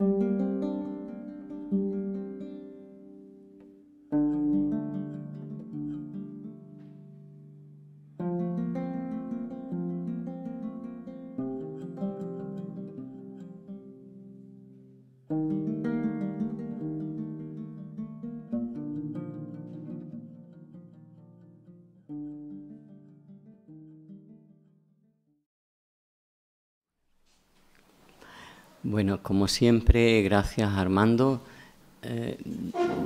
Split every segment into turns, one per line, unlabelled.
thank you Bueno, como siempre, gracias Armando. Eh,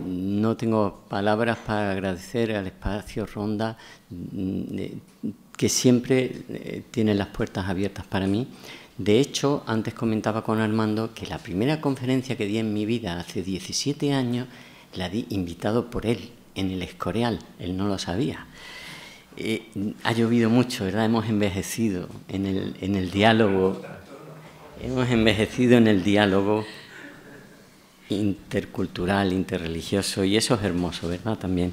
no tengo palabras para agradecer al espacio Ronda, mm, eh, que siempre eh, tiene las puertas abiertas para mí. De hecho, antes comentaba con Armando que la primera conferencia que di en mi vida hace 17 años la di invitado por él en el Escorial, él no lo sabía. ha llovido mucho, ¿verdad? Hemos envejecido en el, en el diálogo. Hemos envejecido en el diálogo intercultural, interreligioso, y eso es hermoso, ¿verdad? También.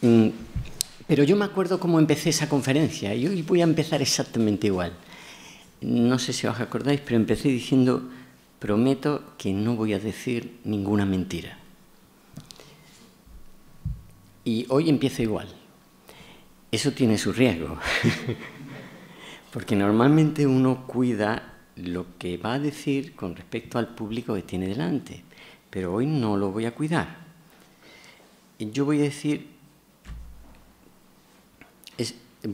Mm, pero yo me acuerdo cómo empecé esa conferencia, y hoy voy a empezar exactamente igual. No sé si os acordáis, pero empecé diciendo, prometo que no voy a decir ninguna mentira. Y hoy empiezo igual. Eso tiene su riesgo, porque normalmente uno cuida lo que va a decir con respecto al público que tiene delante, pero hoy no lo voy a cuidar. Yo voy a decir,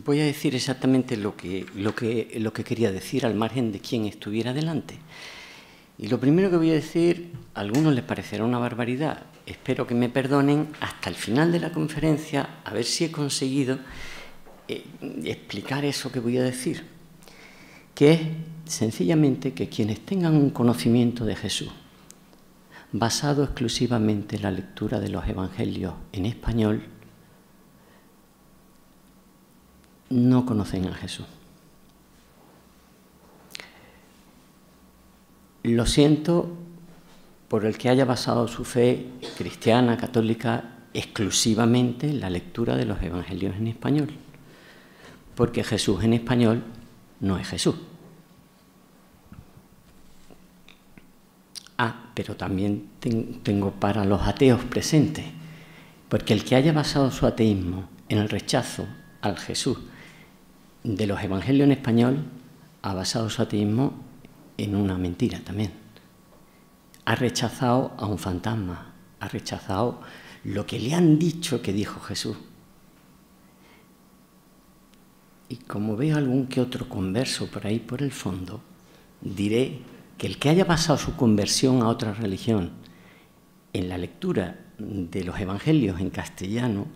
voy a decir exactamente lo que, lo, que, lo que quería decir al margen de quien estuviera delante. Y lo primero que voy a decir, a algunos les parecerá una barbaridad, espero que me perdonen, hasta el final de la conferencia, a ver si he conseguido eh, explicar eso que voy a decir que es sencillamente que quienes tengan un conocimiento de Jesús, basado exclusivamente en la lectura de los Evangelios en español, no conocen a Jesús. Lo siento por el que haya basado su fe cristiana, católica, exclusivamente en la lectura de los Evangelios en español, porque Jesús en español no es Jesús. pero también tengo para los ateos presentes, porque el que haya basado su ateísmo en el rechazo al Jesús de los evangelios en español, ha basado su ateísmo en una mentira también. Ha rechazado a un fantasma, ha rechazado lo que le han dicho que dijo Jesús. Y como veo algún que otro converso por ahí por el fondo, diré que el que haya basado su conversión a otra religión en la lectura de los evangelios en castellano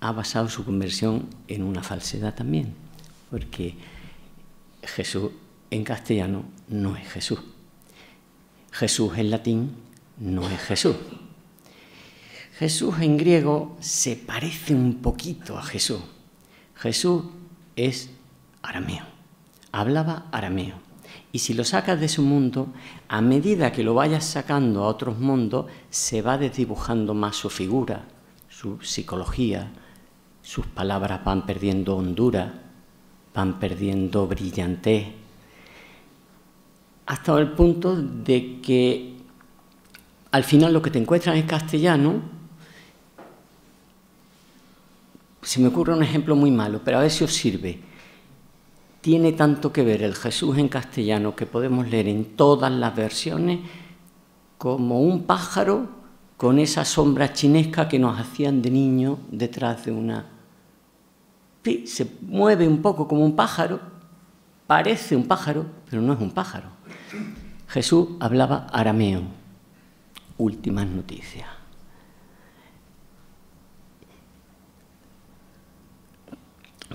ha basado su conversión en una falsedad también, porque Jesús en castellano no es Jesús. Jesús en latín no es Jesús. Jesús en griego se parece un poquito a Jesús. Jesús es arameo. Hablaba arameo. Y si lo sacas de su mundo, a medida que lo vayas sacando a otros mundos, se va desdibujando más su figura, su psicología, sus palabras van perdiendo hondura, van perdiendo brillantez, hasta el punto de que al final lo que te encuentras es castellano. Se me ocurre un ejemplo muy malo, pero a ver si os sirve tiene tanto que ver el Jesús en castellano que podemos leer en todas las versiones como un pájaro con esa sombra chinesca que nos hacían de niño detrás de una... Se mueve un poco como un pájaro, parece un pájaro, pero no es un pájaro. Jesús hablaba arameo. Últimas noticias.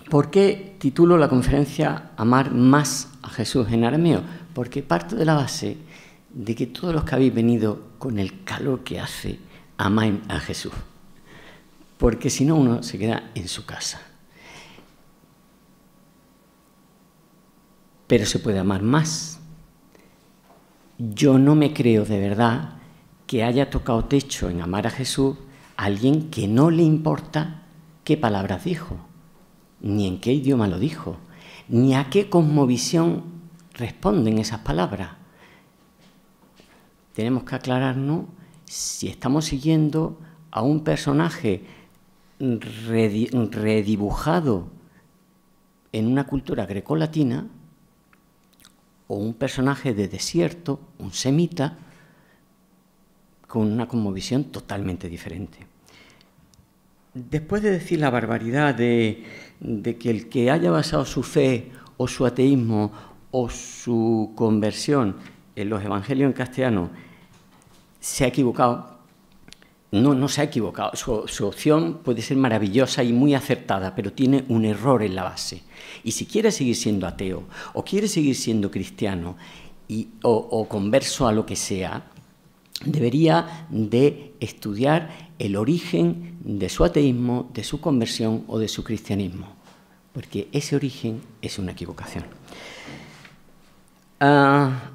¿Por qué titulo la conferencia Amar más a Jesús en arameo? Porque parto de la base de que todos los que habéis venido con el calor que hace, amáis a Jesús. Porque si no, uno se queda en su casa. Pero se puede amar más. Yo no me creo de verdad que haya tocado techo en amar a Jesús a alguien que no le importa qué palabras dijo ni en qué idioma lo dijo, ni a qué cosmovisión responden esas palabras. Tenemos que aclararnos si estamos siguiendo a un personaje redibujado en una cultura grecolatina o un personaje de desierto, un semita, con una cosmovisión totalmente diferente. Después de decir la barbaridad de de que el que haya basado su fe o su ateísmo o su conversión en los evangelios en castellano se ha equivocado, no, no se ha equivocado. Su, opción puede ser maravillosa y muy acertada, pero tiene un error en la base. Y si quiere seguir siendo ateo o quiere seguir siendo cristiano o converso a lo que sea, debería de estudiar el origen de su ateísmo, de su conversión o de su cristianismo, porque ese origen es una equivocación. Ah,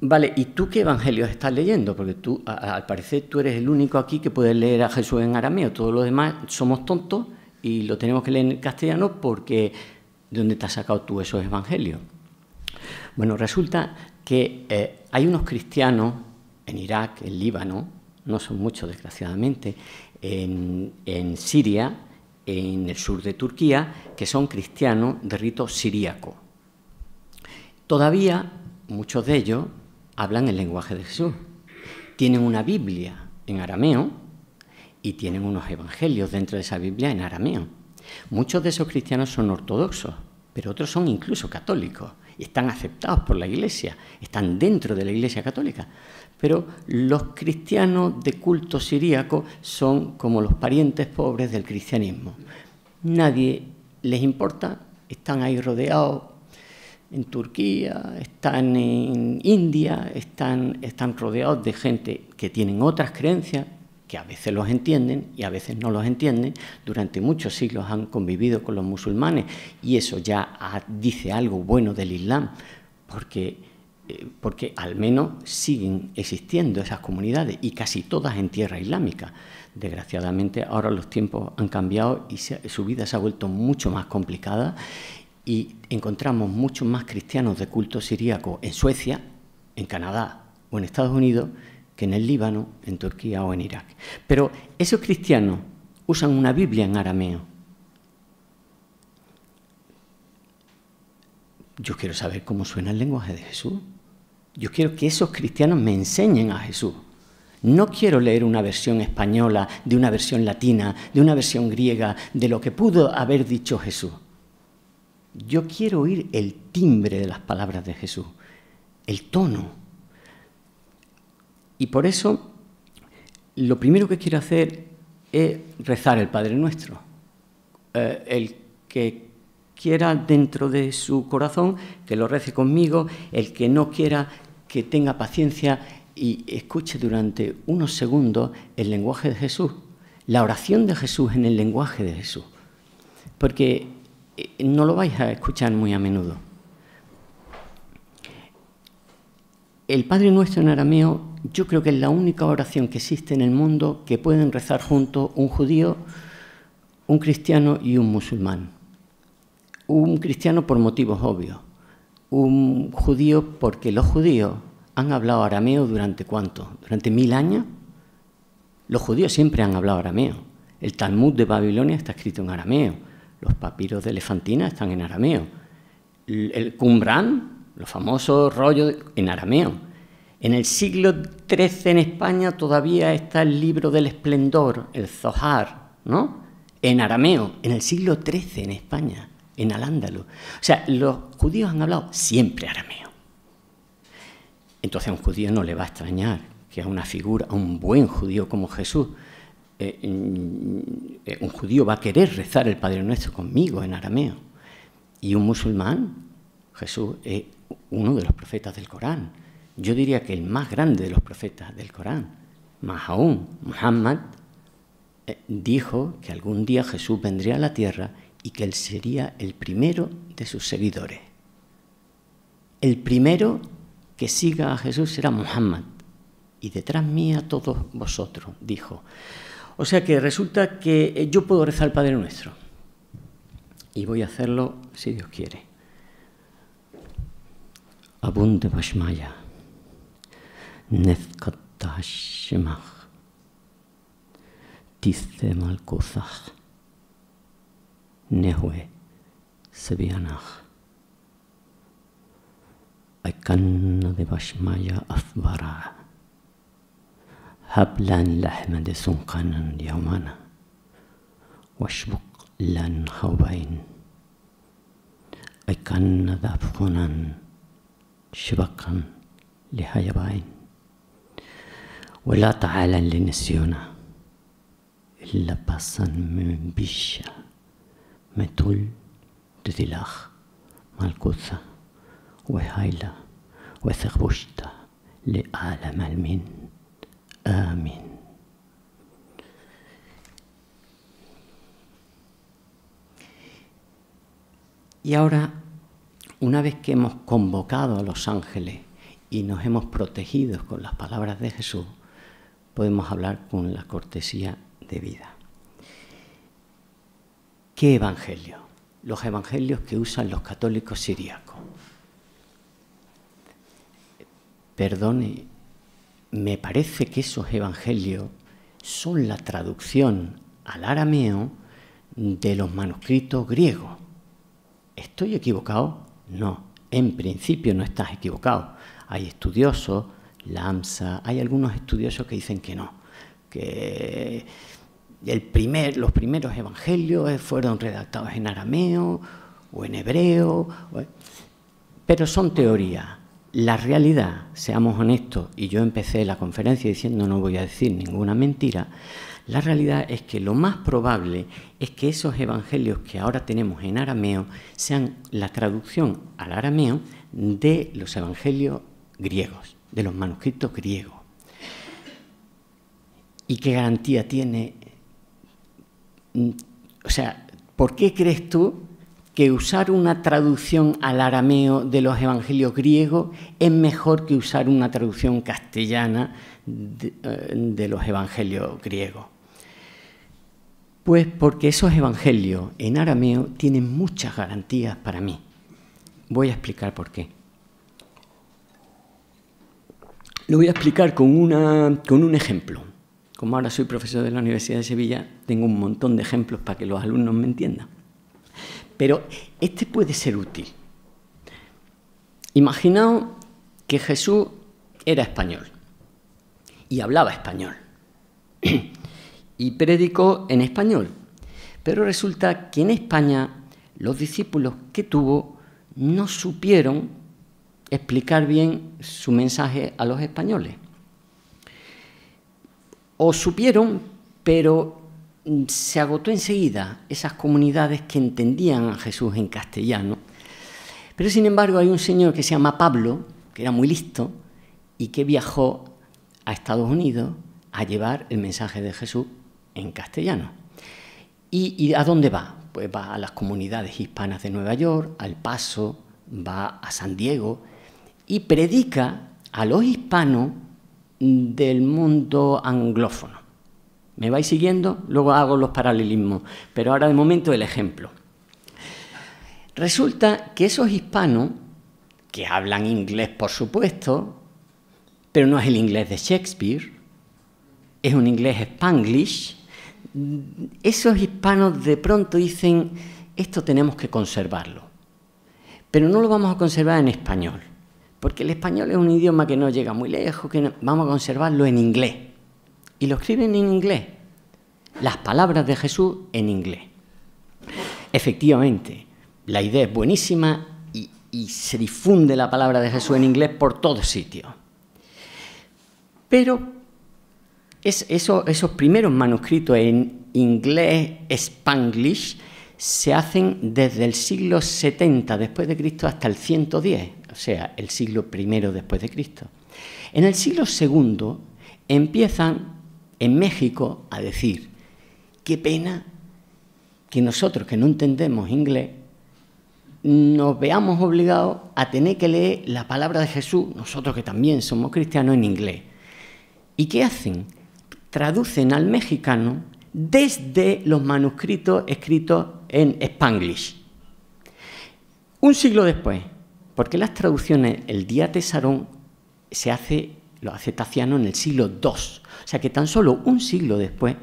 vale, ¿y tú qué evangelios estás leyendo? Porque tú, al parecer, tú eres el único aquí que puede leer a Jesús en arameo, todos los demás somos tontos y lo tenemos que leer en castellano porque ¿de dónde te has sacado tú esos evangelios? Bueno, resulta que eh, hay unos cristianos en Irak, en Líbano, no son muchos desgraciadamente, en, Siria, en el sur de Turquía, que son cristianos de rito siríaco. Todavía muchos de ellos hablan el lenguaje de Jesús. Tienen una Biblia en arameo y tienen unos evangelios dentro de esa Biblia en arameo. Muchos de esos cristianos son ortodoxos, pero otros son incluso católicos. y Están aceptados por la Iglesia, están dentro de la Iglesia católica. Pero los cristianos de culto siríaco son como los parientes pobres del cristianismo. Nadie les importa, están ahí rodeados en Turquía, están en India, están, están rodeados de gente que tienen otras creencias, que a veces los entienden y a veces no los entienden. Durante muchos siglos han convivido con los musulmanes y eso ya dice algo bueno del Islam, porque eh, porque al menos siguen existiendo esas comunidades y casi todas en tierra islámica. Desgraciadamente ahora los tiempos han cambiado y su vida se ha vuelto mucho más complicada y encontramos muchos más cristianos de culto siríaco en Suecia, en Canadá o en Estados Unidos que en el Líbano, en Turquía o en Irak. Pero esos cristianos usan una Biblia en arameo. Yo quiero saber cómo suena el lenguaje de Jesús yo quiero que esos cristianos me enseñen a Jesús. No quiero leer una versión española, de una versión latina, de una versión griega, de lo que pudo haber dicho Jesús. Yo quiero oír el timbre de las palabras de Jesús, el tono. Y por eso, lo primero que quiero hacer es rezar el Padre Nuestro. Eh, el que quiera dentro de su corazón, que lo rece conmigo, el que no quiera que tenga paciencia y escuche durante unos segundos el lenguaje de Jesús, la oración de Jesús en el lenguaje de Jesús, porque eh, no lo vais a escuchar muy a menudo. El Padre Nuestro en arameo yo creo que es la única oración que existe en el mundo que pueden rezar junto un judío, un cristiano y un musulmán. Un cristiano por motivos obvios, un judío porque los judíos han hablado arameo durante cuánto? ¿Durante mil años? Los judíos siempre han hablado arameo. El Talmud de Babilonia está escrito en arameo. Los papiros de Elefantina están en arameo. El Qumran, los famosos rollos en arameo. En el siglo XIII en España todavía está el libro del esplendor, el Zohar, ¿no? En arameo, en el siglo XIII en España, en al O sea, los judíos han hablado siempre arameo entonces a un judío no le va a extrañar que a una figura, a un buen judío como Jesús, eh, mm, eh, un judío va a querer rezar el Padre Nuestro conmigo en arameo. Y un musulmán, Jesús es uno de los profetas del Corán. Yo diría que el más grande de los profetas del Corán. Más aún, Muhammad eh, dijo que algún día Jesús vendría a la tierra y que él sería el primero de sus seguidores. El primero que siga a Jesús será Muhammad, y detrás mía todos vosotros, dijo. O sea que resulta que eh, yo puedo rezar al Padre Nuestro, y voy a hacerlo si Dios quiere. Abunde Bashmaya, Nefkatashemach, Tice Malkuzach, Nehue أكنضبش مايا أفبرا هبلا لحمد سنقنا يومنا واشبق لن خوبين أكن أفقنا شبقا لهيبين ولا تعالى لنسيونا إلا بصا من بشا متول تذلاخ مالكوثا Y ahora, una vez que hemos convocado a los ángeles y nos hemos protegido con las palabras de Jesús, podemos hablar con la cortesía de vida. ¿Qué evangelio? Los evangelios que usan los católicos siriacos. Perdone, me parece que esos evangelios son la traducción al arameo de los manuscritos griegos. ¿Estoy equivocado? No, en principio no estás equivocado. Hay estudiosos, la AMSA, hay algunos estudiosos que dicen que no, que los primeros evangelios fueron redactados en arameo o en hebreo, eh, pero son teorías. La realidad, seamos honestos, y yo empecé la conferencia diciendo no voy a decir ninguna mentira, la realidad es que lo más probable es que esos evangelios que ahora tenemos en arameo sean la traducción al arameo de los evangelios griegos, de los manuscritos griegos. ¿Y qué garantía tiene? Mm, o sea, ¿por qué crees tú que usar una traducción al arameo de los evangelios griegos es mejor que usar una traducción castellana eh, de, los evangelios griegos. Pues porque esos evangelios en arameo tienen muchas garantías para mí. Voy a explicar por qué. Lo voy a explicar con, una, con un ejemplo. Como ahora soy profesor de la Universidad de Sevilla, tengo un montón de ejemplos para que los alumnos me entiendan. Pero este puede ser útil. Imaginaos que Jesús era español y hablaba español y predicó en español. Pero resulta que en España los discípulos que tuvo no supieron explicar bien su mensaje a los españoles. O supieron, pero se agotó enseguida esas comunidades que entendían a Jesús en castellano. Pero sin embargo hay un señor que se llama Pablo, que era muy listo, y que viajó a Estados Unidos a llevar el mensaje de Jesús en castellano. ¿Y, a dónde va? Pues va a las comunidades hispanas de Nueva York, al Paso, va a San Diego y predica a los hispanos del mundo anglófono. ¿Me vais siguiendo? Luego hago los paralelismos, pero ahora de momento el ejemplo. Resulta que esos hispanos, que hablan inglés por supuesto, pero no es el inglés de Shakespeare, es un inglés spanglish, esos hispanos de pronto dicen, esto tenemos que conservarlo, pero no lo vamos a conservar en español, porque el español es un idioma que no llega muy lejos, que vamos a conservarlo en inglés y lo escriben en inglés. Las palabras de Jesús en inglés. Efectivamente, la idea es buenísima y, se difunde la palabra de Jesús en inglés por todos sitio. Pero esos primeros manuscritos en inglés, spanglish, se hacen desde el siglo 70 después de Cristo hasta el 110, o sea, el siglo primero después de Cristo. En el siglo segundo empiezan en México a decir, qué pena que nosotros que no entendemos inglés nos veamos obligados a tener que leer la palabra de Jesús, nosotros que también somos cristianos, en inglés. ¿Y qué hacen? Traducen al mexicano desde los manuscritos escritos en Spanglish. Un siglo después, porque las traducciones, el día tesarón se hace los acetacianos, en el siglo II. O sea que tan solo un siglo después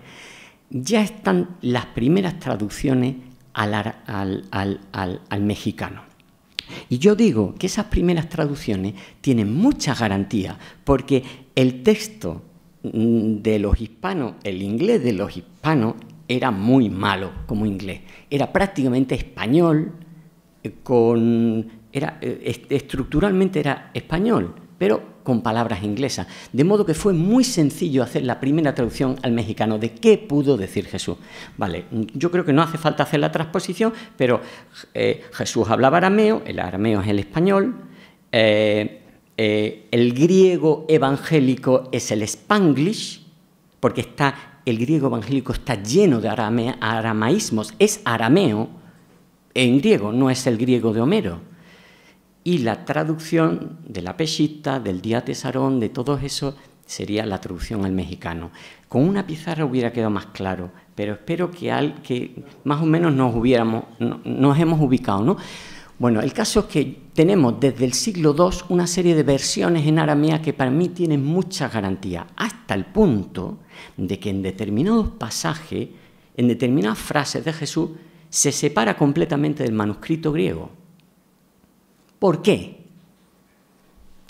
ya están las primeras traducciones al, al, al, mexicano. Y yo digo que esas primeras traducciones tienen mucha garantía porque el texto mm, de los hispanos, el inglés de los hispanos, era muy malo como inglés. Era prácticamente español, eh, con, era, eh, estructuralmente era español, pero con palabras inglesas. De modo que fue muy sencillo hacer la primera traducción al mexicano de qué pudo decir Jesús. Vale, yo creo que no hace falta hacer la transposición, pero eh, Jesús hablaba arameo, el arameo es el español, eh, eh, el griego evangélico es el spanglish, porque está, el griego evangélico está lleno de arame, aramaísmos, es arameo en griego, no es el griego de Homero y la traducción de la peshita, del día tesarón, de todo eso, sería la traducción al mexicano. Con una pizarra hubiera quedado más claro, pero espero que, al, que más o menos nos, hubiéramos, nos hemos ubicado. ¿no? Bueno, el caso es que tenemos desde el siglo II una serie de versiones en aramea que para mí tienen mucha garantía, hasta el punto de que en determinados pasajes, en determinadas frases de Jesús, se separa completamente del manuscrito griego. ¿Por qué?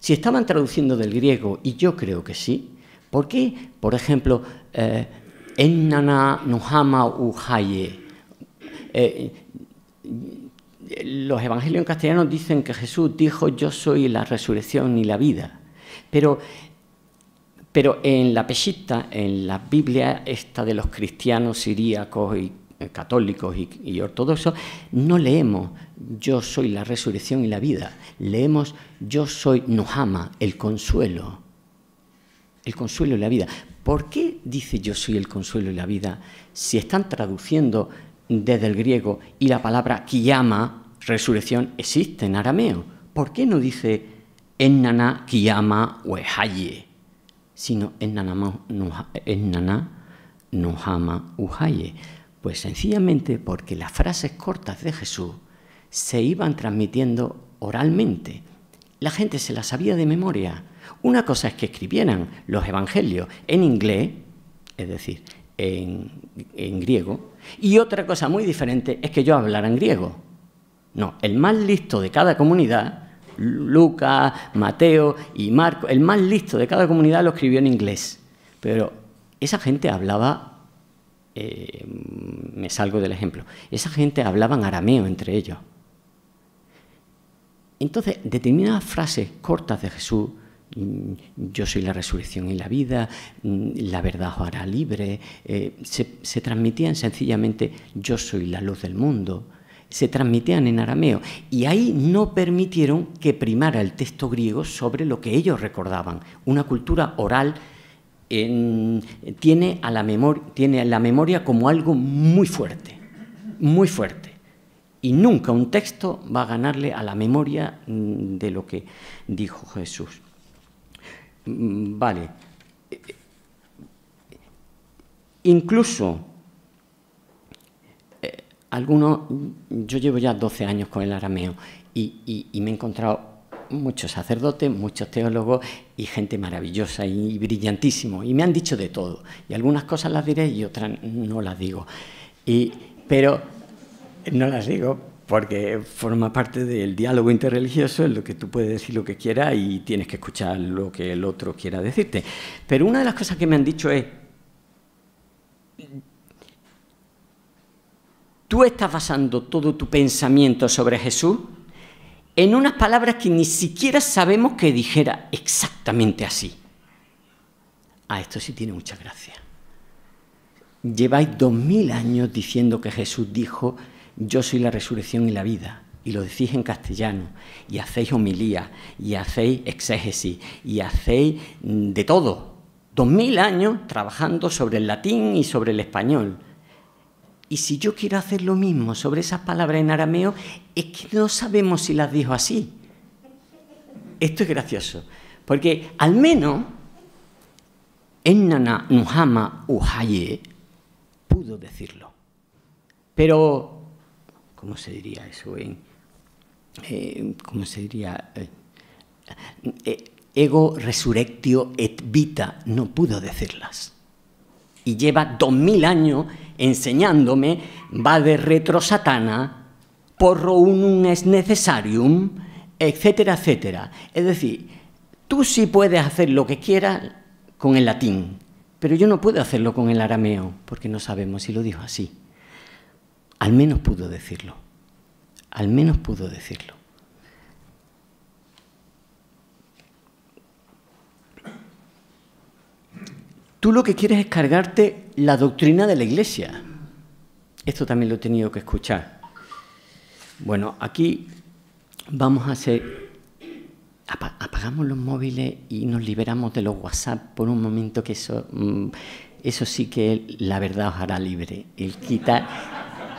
Si estaban traduciendo del griego, y yo creo que sí, ¿por qué, por ejemplo, eh, en Nana Nuhama Uhaye? Eh, los evangelios en castellano dicen que Jesús dijo, yo soy la resurrección y la vida. Pero, pero en la Peshitta, en la Biblia esta de los cristianos siríacos y eh, católicos y, y ortodoxos, no leemos yo soy la resurrección y la vida. Leemos, yo soy nojama, el consuelo. El consuelo y la vida. ¿Por qué dice yo soy el consuelo y la vida si están traduciendo desde el griego y la palabra kiyama, resurrección, existe en arameo? ¿Por qué no dice ennana kiyama uehaye, sino ennana nuhama uhaye? Pues sencillamente porque las frases cortas de Jesús se iban transmitiendo oralmente. La gente se las sabía de memoria. Una cosa es que escribieran los evangelios en inglés, es decir, en, griego, y otra cosa muy diferente es que yo hablara en griego. No, el más listo de cada comunidad, Lucas, Mateo y Marco, el más listo de cada comunidad lo escribió en inglés. Pero esa gente hablaba eh, me salgo del ejemplo, esa gente hablaba en arameo entre ellos. Entonces, determinadas frases cortas de Jesús, mm, yo soy la resurrección y la vida, mm, la verdad os hará libre, eh, se, transmitían sencillamente yo soy la luz del mundo, se transmitían en arameo y ahí no permitieron que primara el texto griego sobre lo que ellos recordaban. Una cultura oral tiene, tiene a la memoria como algo muy fuerte, muy fuerte. Y nunca un texto va a ganarle a la memoria mm, de lo que dijo Jesús. Mm, vale. Incluso eh, algunos, yo llevo ya 12 años con el arameo y, me he encontrado muchos sacerdotes, muchos teólogos y gente maravillosa y brillantísimo. Y me han dicho de todo. Y algunas cosas las diré y otras no las digo. pero no las digo porque forma parte del diálogo interreligioso en lo que tú puedes decir lo que quieras y tienes que escuchar lo que el otro quiera decirte. Pero una de las cosas que me han dicho es, tú estás basando todo tu pensamiento sobre Jesús en unas palabras que ni siquiera sabemos que dijera exactamente así. Ah, esto sí tiene mucha gracia. Lleváis dos mil años diciendo que Jesús dijo yo soy la resurrección y la vida, y lo decís en castellano, y hacéis homilía, y hacéis exégesis, y hacéis mm, de todo. Dos mil años trabajando sobre el latín y sobre el español. Y si yo quiero hacer lo mismo sobre esas palabras en arameo, es que no sabemos si las dijo así. Esto es gracioso, porque al menos Nana Nuhama Uhaye pudo decirlo. Pero ¿cómo se diría eso? En, eh, ¿Cómo se diría? Eh, eh, ego resurrectio et vita, no pudo decirlas. Y lleva dos mil años enseñándome, va de retro satana, porro unum es necessarium, etcétera, etcétera. Es decir, tú sí puedes hacer lo que quieras con el latín, pero yo no puedo hacerlo con el arameo, porque no sabemos si lo dijo así. Al menos pudo decirlo. Al menos pudo decirlo. Tú lo que quieres es cargarte la doctrina de la iglesia. Esto también lo he tenido que escuchar. Bueno, aquí vamos a hacer... Apagamos los móviles y nos liberamos de los WhatsApp por un momento que eso, mm, eso sí que la verdad os hará libre. El quitar,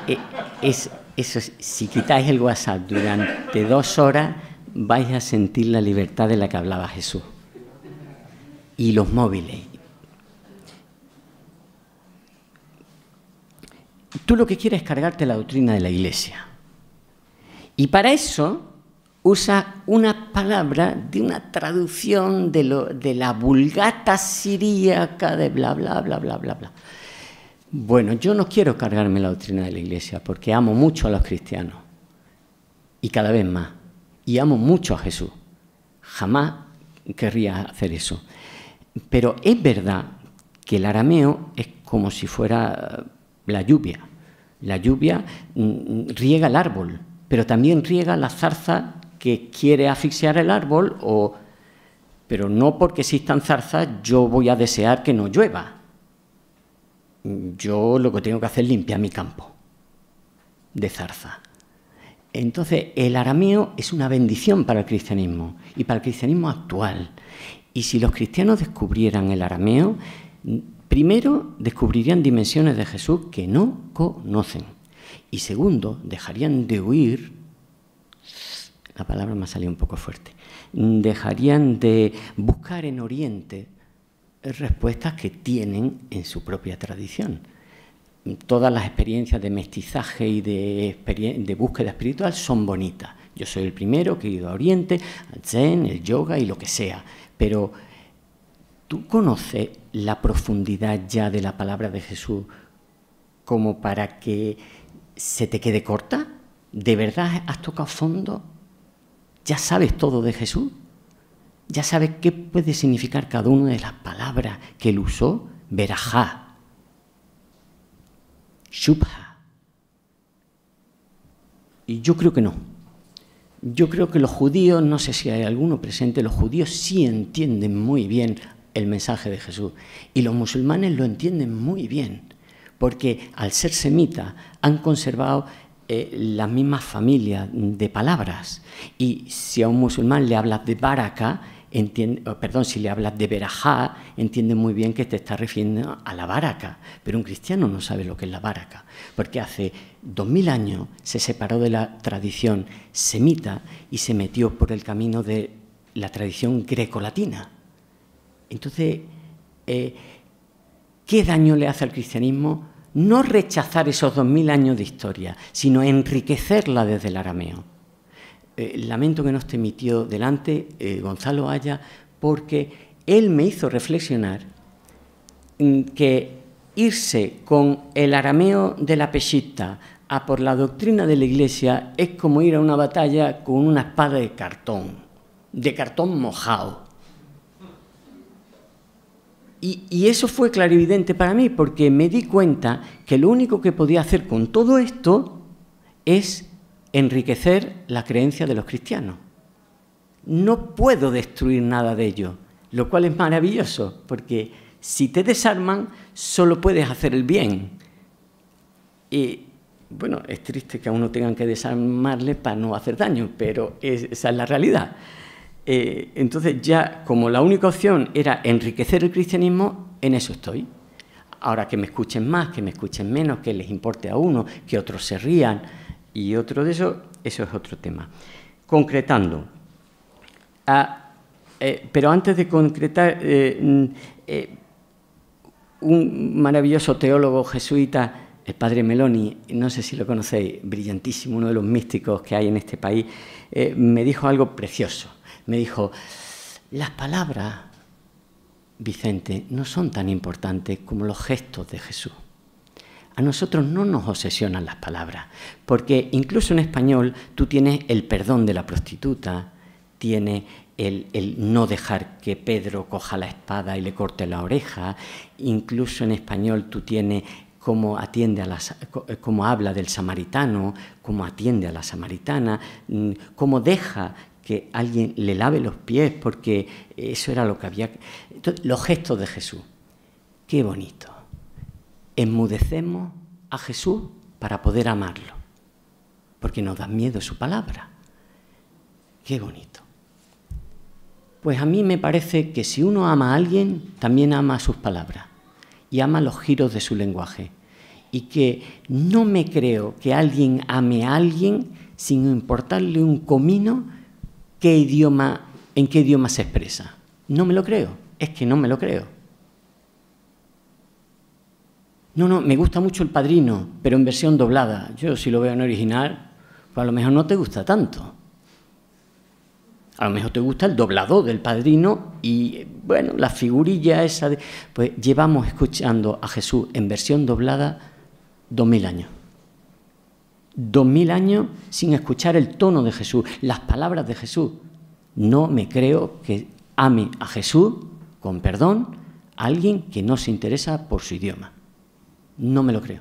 eh, es, eso, si quitáis el WhatsApp durante dos horas, vais a sentir la libertad de la que hablaba Jesús. Y los móviles. Tú lo que quieres es cargarte la doctrina de la iglesia. Y para eso usa una palabra de una traducción de, de la vulgata siríaca de bla, bla, bla, bla, bla, bla. Bueno, yo no quiero cargarme la doctrina de la Iglesia porque amo mucho a los cristianos y cada vez más. Y amo mucho a Jesús. Jamás querría hacer eso. Pero es verdad que el arameo es como si fuera eh, la lluvia. La lluvia mm, mm, riega el árbol, pero también riega la zarza que quiere asfixiar el árbol, o... pero no porque existan zarzas yo voy a desear que no llueva yo lo que tengo que hacer es limpiar mi campo de zarza. Entonces, el arameo es una bendición para el cristianismo y para el cristianismo actual. Y si los cristianos descubrieran el arameo, primero descubrirían dimensiones de Jesús que no conocen. Y segundo, dejarían de huir, la palabra me ha salido un poco fuerte, dejarían de buscar en Oriente respuestas que tienen en su propia tradición. Todas las experiencias de mestizaje y de, de búsqueda espiritual son bonitas. Yo soy el primero que he ido a Oriente, al Zen, el yoga y lo que sea. Pero ¿tú conoces la profundidad ya de la palabra de Jesús como para que se te quede corta? ¿De verdad has tocado fondo? ¿Ya sabes todo de Jesús? ya sabe qué puede significar cada una de las palabras que él usó, verajá, shubha. Y yo creo que no. Yo creo que los judíos, no sé si hay alguno presente, los judíos sí entienden muy bien el mensaje de Jesús. Y los musulmanes lo entienden muy bien, porque al ser semita han conservado eh, la misma familia de palabras. Y si a un musulmán le hablas de baraka, perdón, si le hablas de Berajá, entiende muy bien que te está refiriendo a la baraca, pero un cristiano no sabe lo que es la baraca, porque hace dos mil años se separó de la tradición semita y se metió por el camino de la tradición grecolatina. Entonces, eh, ¿qué daño le hace al cristianismo? No rechazar esos dos mil años de historia, sino enriquecerla desde el arameo. Eh, lamento que no esté mi tío delante, eh, Gonzalo Haya, porque él me hizo reflexionar que irse con el arameo de la pesista a por la doctrina de la iglesia es como ir a una batalla con una espada de cartón, de cartón mojado. Y, y eso fue clarividente para mí porque me di cuenta que lo único que podía hacer con todo esto es enriquecer la creencia de los cristianos. No puedo destruir nada de ello, lo cual es maravilloso, porque si te desarman, solo puedes hacer el bien. Y bueno, es triste que a uno tengan que desarmarle para no hacer daño, pero esa es la realidad. Eh, entonces ya como la única opción era enriquecer el cristianismo, en eso estoy. Ahora que me escuchen más, que me escuchen menos, que les importe a uno, que otros se rían, y otro de eso, eso es otro tema. Concretando, eh, pero antes de concretar, eh, mm, eh, un maravilloso teólogo jesuita, el padre Meloni, no sé si lo conocéis, brillantísimo, uno de los místicos que hay en este país, me dijo algo precioso. Me dijo, las palabras, Vicente, no son tan importantes como los gestos de Jesús a nosotros no nos obsesionan las palabras, porque incluso en español tú tienes el perdón de la prostituta, tiene el, no dejar que Pedro coja la espada y le corte la oreja, incluso en español tú tienes cómo atiende a las, eh, cómo habla del samaritano, cómo atiende a la samaritana, mm, cómo deja que alguien le lave los pies, porque eso era lo que había. los gestos de Jesús. Qué bonito enmudecemos a Jesús para poder amarlo, porque nos da miedo su palabra. Qué bonito. Pues a mí me parece que si uno ama a alguien, también ama sus palabras y ama los giros de su lenguaje. Y que no me creo que alguien ame a alguien sin importarle un comino qué idioma, en qué idioma se expresa. No me lo creo, es que no me lo creo. No, no, me gusta mucho El Padrino, pero en versión doblada. Yo si lo veo en original, pues a lo mejor no te gusta tanto. A lo mejor te gusta el doblado del Padrino y, bueno, la figurilla esa de... Pues llevamos escuchando a Jesús en versión doblada dos mil años. Dos mil años sin escuchar el tono de Jesús, las palabras de Jesús. No me creo que ame a Jesús, con perdón, a alguien que no se interesa por su idioma. No me lo creo.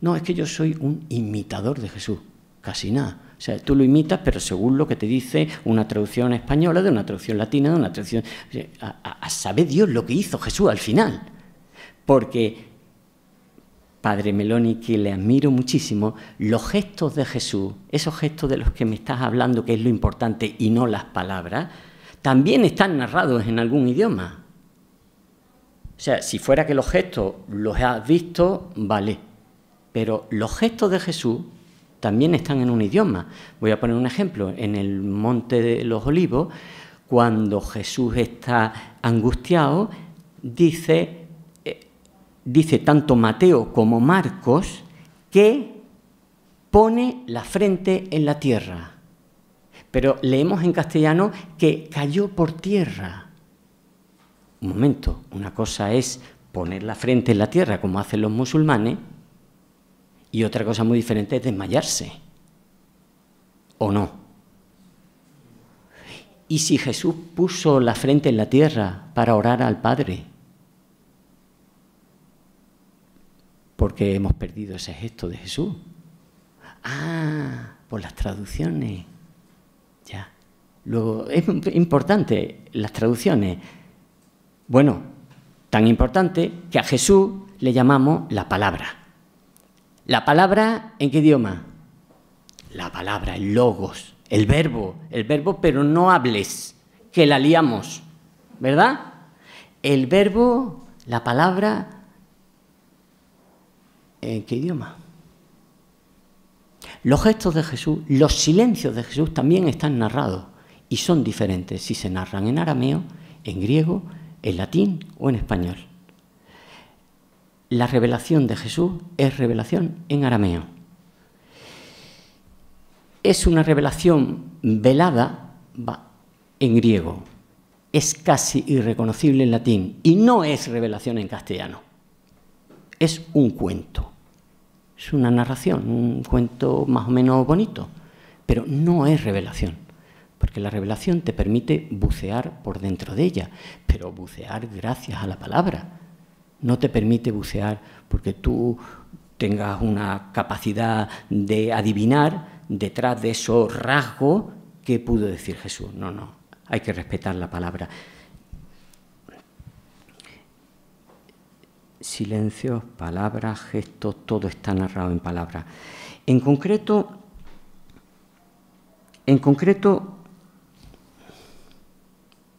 No, es que yo soy un imitador de Jesús. Casi nada. O sea, tú lo imitas, pero según lo que te dice una traducción española, de una traducción latina, de una traducción... A, saber Dios lo que hizo Jesús al final. Porque, Padre Meloni, que le admiro muchísimo, los gestos de Jesús, esos gestos de los que me estás hablando, que es lo importante, y no las palabras, también están narrados en algún idioma. O sea, si fuera que los gestos los has visto, vale. Pero los gestos de Jesús también están en un idioma. Voy a poner un ejemplo. En el Monte de los Olivos, cuando Jesús está angustiado, dice, eh, dice tanto Mateo como Marcos que pone la frente en la tierra. Pero leemos en castellano que cayó por tierra un momento, una cosa es poner la frente en la tierra como hacen los musulmanes y otra cosa muy diferente es desmayarse. ¿O no? ¿Y si Jesús puso la frente en la tierra para orar al Padre? ¿Por qué hemos perdido ese gesto de Jesús. Ah, por las traducciones. Ya. Luego, es importante las traducciones. Bueno, tan importante que a Jesús le llamamos la palabra. ¿La palabra en qué idioma? La palabra, el logos, el verbo, el verbo, pero no hables, que la liamos, ¿verdad? El verbo, la palabra, ¿en qué idioma? Los gestos de Jesús, los silencios de Jesús también están narrados y son diferentes si se narran en arameo, en griego, en latín o en español. La revelación de Jesús es revelación en arameo. Es una revelación velada en griego. Es casi irreconocible en latín y no es revelación en castellano. Es un cuento. Es una narración, un cuento más o menos bonito, pero no es revelación porque la revelación te permite bucear por dentro de ella, pero bucear gracias a la palabra. No te permite bucear porque tú tengas una capacidad de adivinar detrás de esos rasgos que pudo decir Jesús. No, no, hay que respetar la palabra. Silencio, palabras, gestos, todo está narrado en palabras. En concreto, en concreto,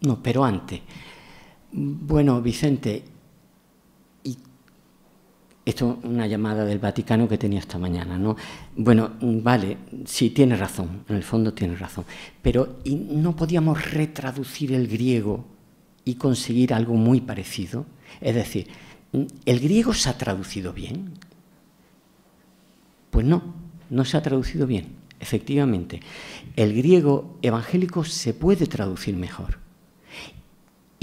no, pero antes. Bueno, Vicente, y esto una llamada del Vaticano que tenía esta mañana, ¿no? Bueno, vale, sí, tiene razón, en el fondo tiene razón, pero ¿y no podíamos retraducir el griego y conseguir algo muy parecido? Es decir, ¿el griego se ha traducido bien? Pues no, no se ha traducido bien, efectivamente. El griego evangélico se puede traducir mejor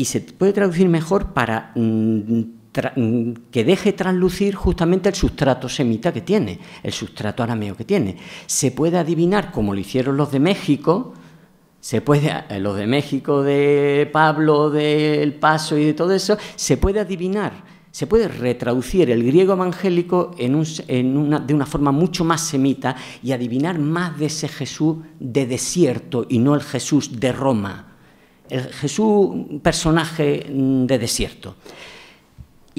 y se puede traducir mejor para mm, mm, que deje translucir justamente el sustrato semita que tiene, el sustrato arameo que tiene. Se puede adivinar, como lo hicieron los de México, se puede, eh, los de México, de Pablo, del Paso y de todo eso, se puede adivinar, se puede retraducir el griego evangélico de una forma mucho más semita y adivinar más de ese Jesús de desierto y no el Jesús de Roma Jesús, personaje mm, de desierto.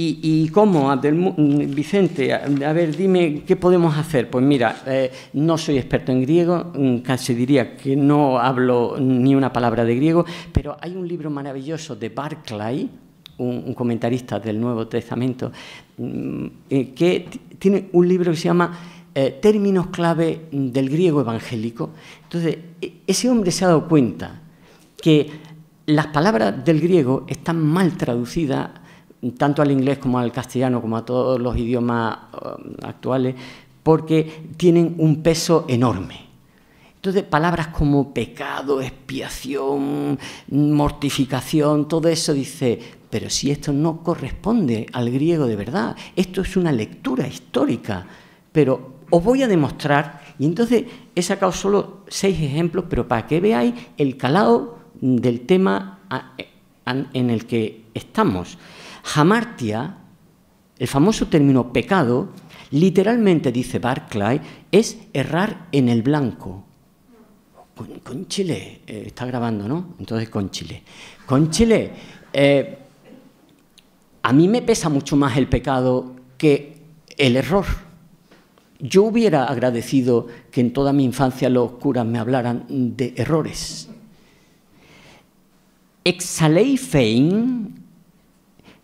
¿Y, cómo, mm, Vicente? A ver, dime, ¿qué podemos hacer? Pues mira, eh, no soy experto en griego, mm, casi diría que no hablo ni una palabra de griego, pero hay un libro maravilloso de Barclay, un, comentarista del Nuevo Testamento, eh, que tiene un libro que se llama eh, Términos clave del griego evangélico. Entonces, e, ese hombre se ha dado cuenta que las palabras del griego están mal traducidas tanto al inglés como al castellano, como a todos los idiomas eh, actuales, porque tienen un peso enorme. Entonces, palabras como pecado, expiación, mortificación, todo eso dice, pero si esto no corresponde al griego de verdad, esto es una lectura histórica, pero os voy a demostrar, y entonces he sacado solo seis ejemplos, pero para que veáis el calado del tema en el que estamos. Jamartia, el famoso término pecado, literalmente dice Barclay, es errar en el blanco. Con, Chile, eh, está grabando, ¿no? Entonces con Chile. Con Chile, eh, a mí me pesa mucho más el pecado que el error. Yo hubiera agradecido que en toda mi infancia los curas me hablaran de errores fein,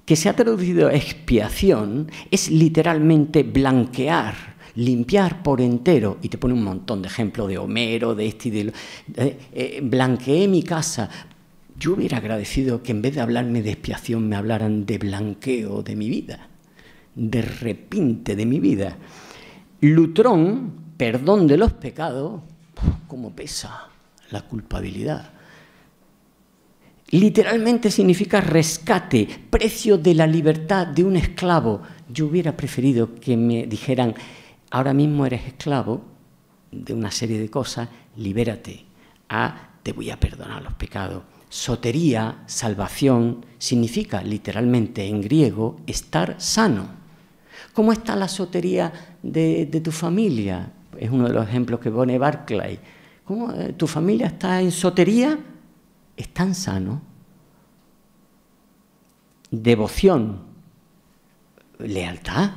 que se ha traducido expiación, es literalmente blanquear, limpiar por entero, y te pone un montón de ejemplos de Homero, de este y de... Lo, eh, blanqueé mi casa. Yo hubiera agradecido que en vez de hablarme de expiación me hablaran de blanqueo de mi vida, de repinte de mi vida. Lutrón, perdón de los pecados, cómo pesa la culpabilidad literalmente significa rescate, precio de la libertad de un esclavo. Yo hubiera preferido que me dijeran, ahora mismo eres esclavo de una serie de cosas, libérate, Ah, te voy a perdonar los pecados. Sotería, salvación, significa literalmente en griego estar sano. ¿Cómo está la sotería de, tu familia? Es uno de los ejemplos que pone Barclay. ¿Cómo, eh, ¿Tu familia está en sotería? ¿están tan sano. Devoción, lealtad.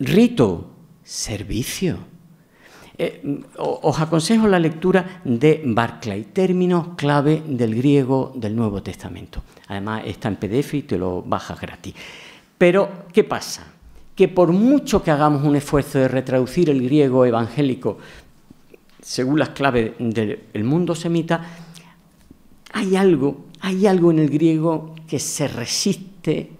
Rito, servicio. Eh, os aconsejo la lectura de Barclay, términos clave del griego del Nuevo Testamento. Además está en PDF y te lo bajas gratis. Pero, ¿qué pasa? Que por mucho que hagamos un esfuerzo de retraducir el griego evangélico según las claves del mundo semita, hay algo, hay algo en el griego que se resiste,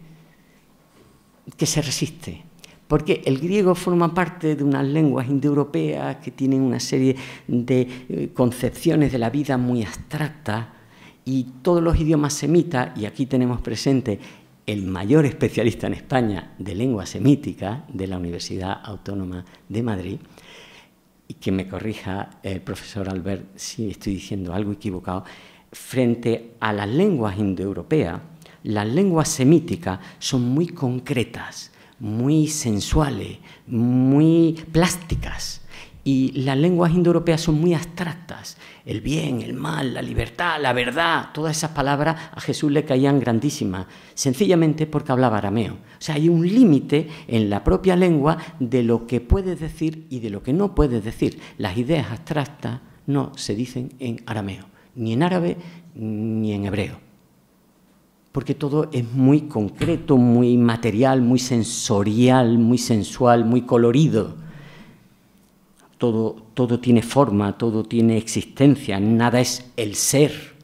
que se resiste. Porque el griego forma parte de unas lenguas indoeuropeas que tienen una serie de eh, concepciones de la vida muy abstracta y todos los idiomas semitas, y aquí tenemos presente el mayor especialista en España de lengua semítica de la Universidad Autónoma de Madrid, y que me corrija el profesor Albert si estoy diciendo algo equivocado, frente a las lenguas indoeuropeas, las lenguas semíticas son muy concretas, muy sensuales, muy plásticas. Y las lenguas indoeuropeas son muy abstractas. El bien, el mal, la libertad, la verdad, todas esas palabras a Jesús le caían grandísimas, sencillamente porque hablaba arameo. O sea, hay un límite en la propia lengua de lo que puedes decir y de lo que no puedes decir. Las ideas abstractas no se dicen en arameo ni en árabe ni en hebreo, porque todo es muy concreto, muy material, muy sensorial, muy sensual, muy colorido. Todo, tiene forma, todo tiene existencia, nada es el ser.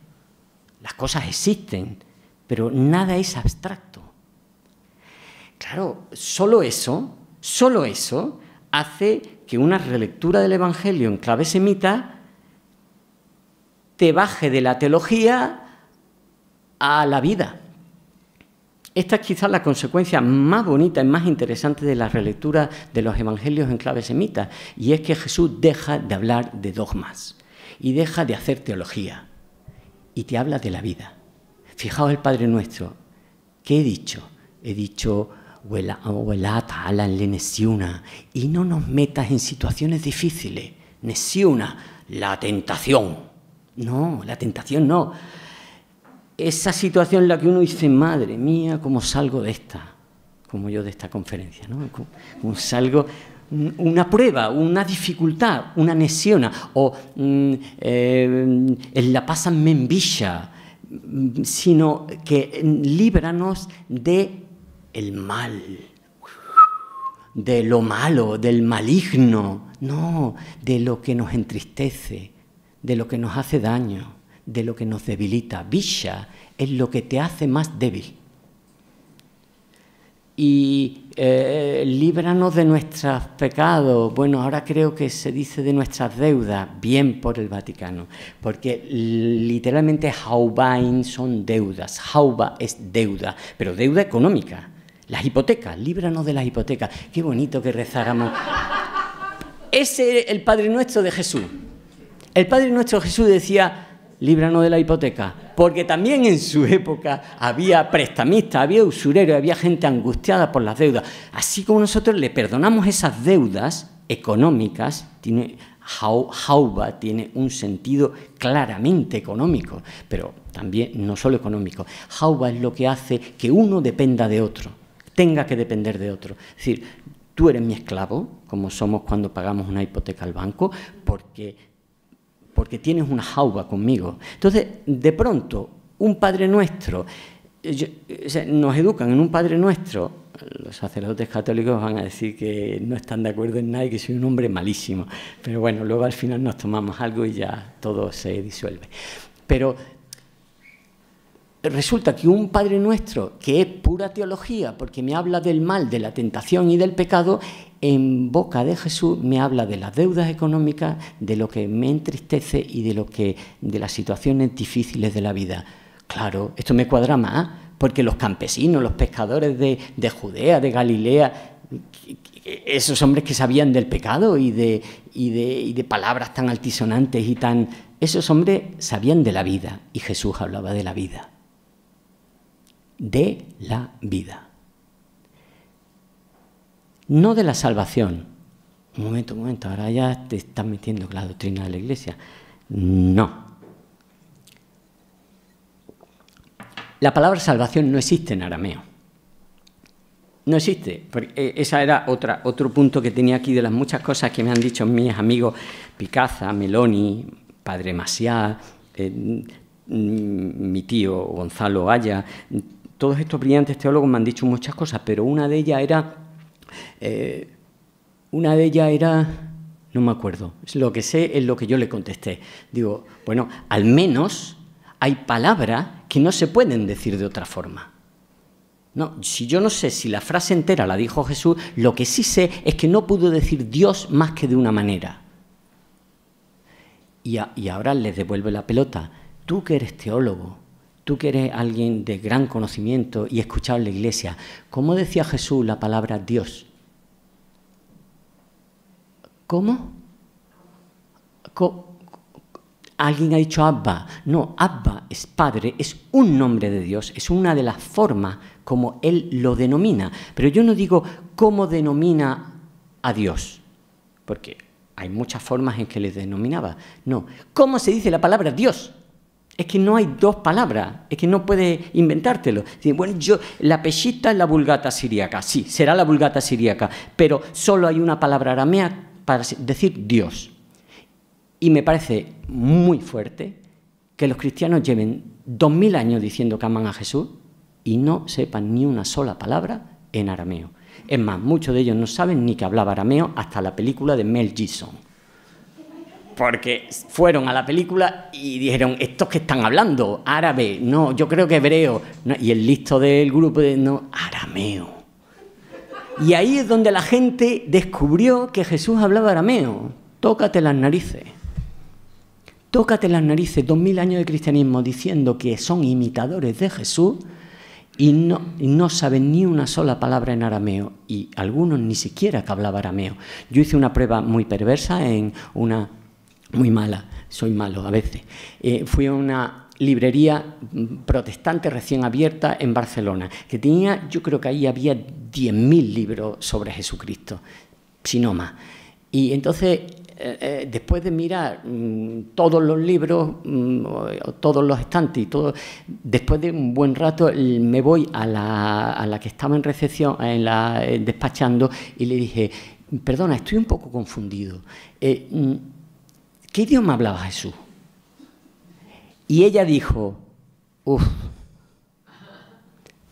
Las cosas existen, pero nada es abstracto. Claro, solo eso, solo eso hace que una relectura del Evangelio en clave semita te baje de la teología a la vida. Esta es quizás la consecuencia más bonita y más interesante de la relectura de los evangelios en clave semita, y es que Jesús deja de hablar de dogmas y deja de hacer teología y te habla de la vida. Fijaos el Padre Nuestro, ¿qué he dicho? He dicho, y no nos metas en situaciones difíciles, nesiuna, la tentación. No, la tentación no. Esa situación en la que uno dice, madre mía, ¿cómo salgo de esta? Como yo de esta conferencia, ¿no? ¿Cómo salgo mm, una prueba, una dificultad, una nesiona, o mm, eh, la pasan en mm, sino que líbranos de el mal, de lo malo, del maligno, no, de lo que nos entristece, de lo que nos hace daño, de lo que nos debilita. Visha es lo que te hace más débil. Y eh, líbranos de nuestros pecados. Bueno, ahora creo que se dice de nuestras deudas, bien por el Vaticano, porque literalmente Jaubain son deudas. Jauba es deuda, pero deuda económica. Las hipotecas, líbranos de las hipotecas. Qué bonito que rezáramos. Ese es el Padre Nuestro de Jesús. El Padre Nuestro Jesús decía, líbranos de la hipoteca, porque también en su época había prestamistas, había usureros, había gente angustiada por las deudas. Así como nosotros le perdonamos esas deudas económicas, tiene, jauba tiene un sentido claramente económico, pero también no solo económico. Jauba es lo que hace que uno dependa de otro, tenga que depender de otro. Es decir, tú eres mi esclavo, como somos cuando pagamos una hipoteca al banco, porque porque tienes una jauba conmigo. Entonces, de pronto, un Padre Nuestro, nos educan en un Padre Nuestro, los sacerdotes católicos van a decir que no están de acuerdo en nada y que soy un hombre malísimo. Pero bueno, luego al final nos tomamos algo y ya todo se disuelve. Pero resulta que un Padre Nuestro, que es pura teología, porque me habla del mal, de la tentación y del pecado, en boca de Jesús me habla de las deudas económicas, de lo que me entristece y de lo que de las situaciones difíciles de la vida. Claro, esto me cuadra más, porque los campesinos, los pescadores de, Judea, de Galilea, esos hombres que sabían del pecado y de, y de palabras tan altisonantes y tan... Esos hombres sabían de la vida y Jesús hablaba de la vida. De la vida no de la salvación. Un momento, un momento, ahora ya te estás metiendo con la doctrina de la Iglesia. No. La palabra salvación no existe en arameo. No existe. Porque eh, esa era otra, otro punto que tenía aquí de las muchas cosas que me han dicho mis amigos Picaza, Meloni, Padre Masiá, eh, mm, mi tío Gonzalo Aya. Todos estos brillantes teólogos me han dicho muchas cosas, pero una de ellas era eh, una de ellas era, no me acuerdo, lo que sé es lo que yo le contesté. Digo, bueno, al menos hay palabras que no se pueden decir de otra forma. No, si yo no sé si la frase entera la dijo Jesús, lo que sí sé es que no pudo decir Dios más que de una manera. Y, y ahora les devuelve la pelota. Tú que eres teólogo, tú que eres alguien de gran conocimiento y escuchado en la iglesia, ¿cómo decía Jesús la palabra Dios? ¿Cómo? Alguien ha dicho Abba. No, Abba es Padre, es un nombre de Dios, es una de las formas como Él lo denomina. Pero yo no digo cómo denomina a Dios, porque hay muchas formas en que le denominaba. No, ¿cómo se dice la palabra Dios? es que no hay dos palabras, es que no puedes inventártelo. Bueno, yo, la peshita es la vulgata siríaca, sí, será la vulgata siríaca, pero solo hay una palabra aramea para decir Dios. Y me parece muy fuerte que los cristianos lleven dos mil años diciendo que aman a Jesús y no sepan ni una sola palabra en arameo. Es más, muchos de ellos no saben ni que hablaba arameo hasta la película de Mel Gibson porque fueron a la película y dijeron, estos que están hablando, árabe, no, yo creo que hebreo. y el listo del grupo, de, no, arameo. Y ahí es donde la gente descubrió que Jesús hablaba arameo. Tócate las narices. Tócate las narices, dos mil años de cristianismo diciendo que son imitadores de Jesús y no, y no, saben ni una sola palabra en arameo y algunos ni siquiera que hablaba arameo. Yo hice una prueba muy perversa en una muy mala, soy malo a veces. Eh, fui a una librería protestante recién abierta en Barcelona, que tenía, yo creo que ahí había 10.000 libros sobre Jesucristo, si no más. Y entonces, eh, eh, después de mirar mm, todos los libros, mm, todos los estantes todo, después de un buen rato me voy a la, a la que estaba en recepción, en la, despachando, y le dije, perdona, estoy un poco confundido. Eh, mm, ¿qué idioma hablaba Jesús? Y ella dijo, uff,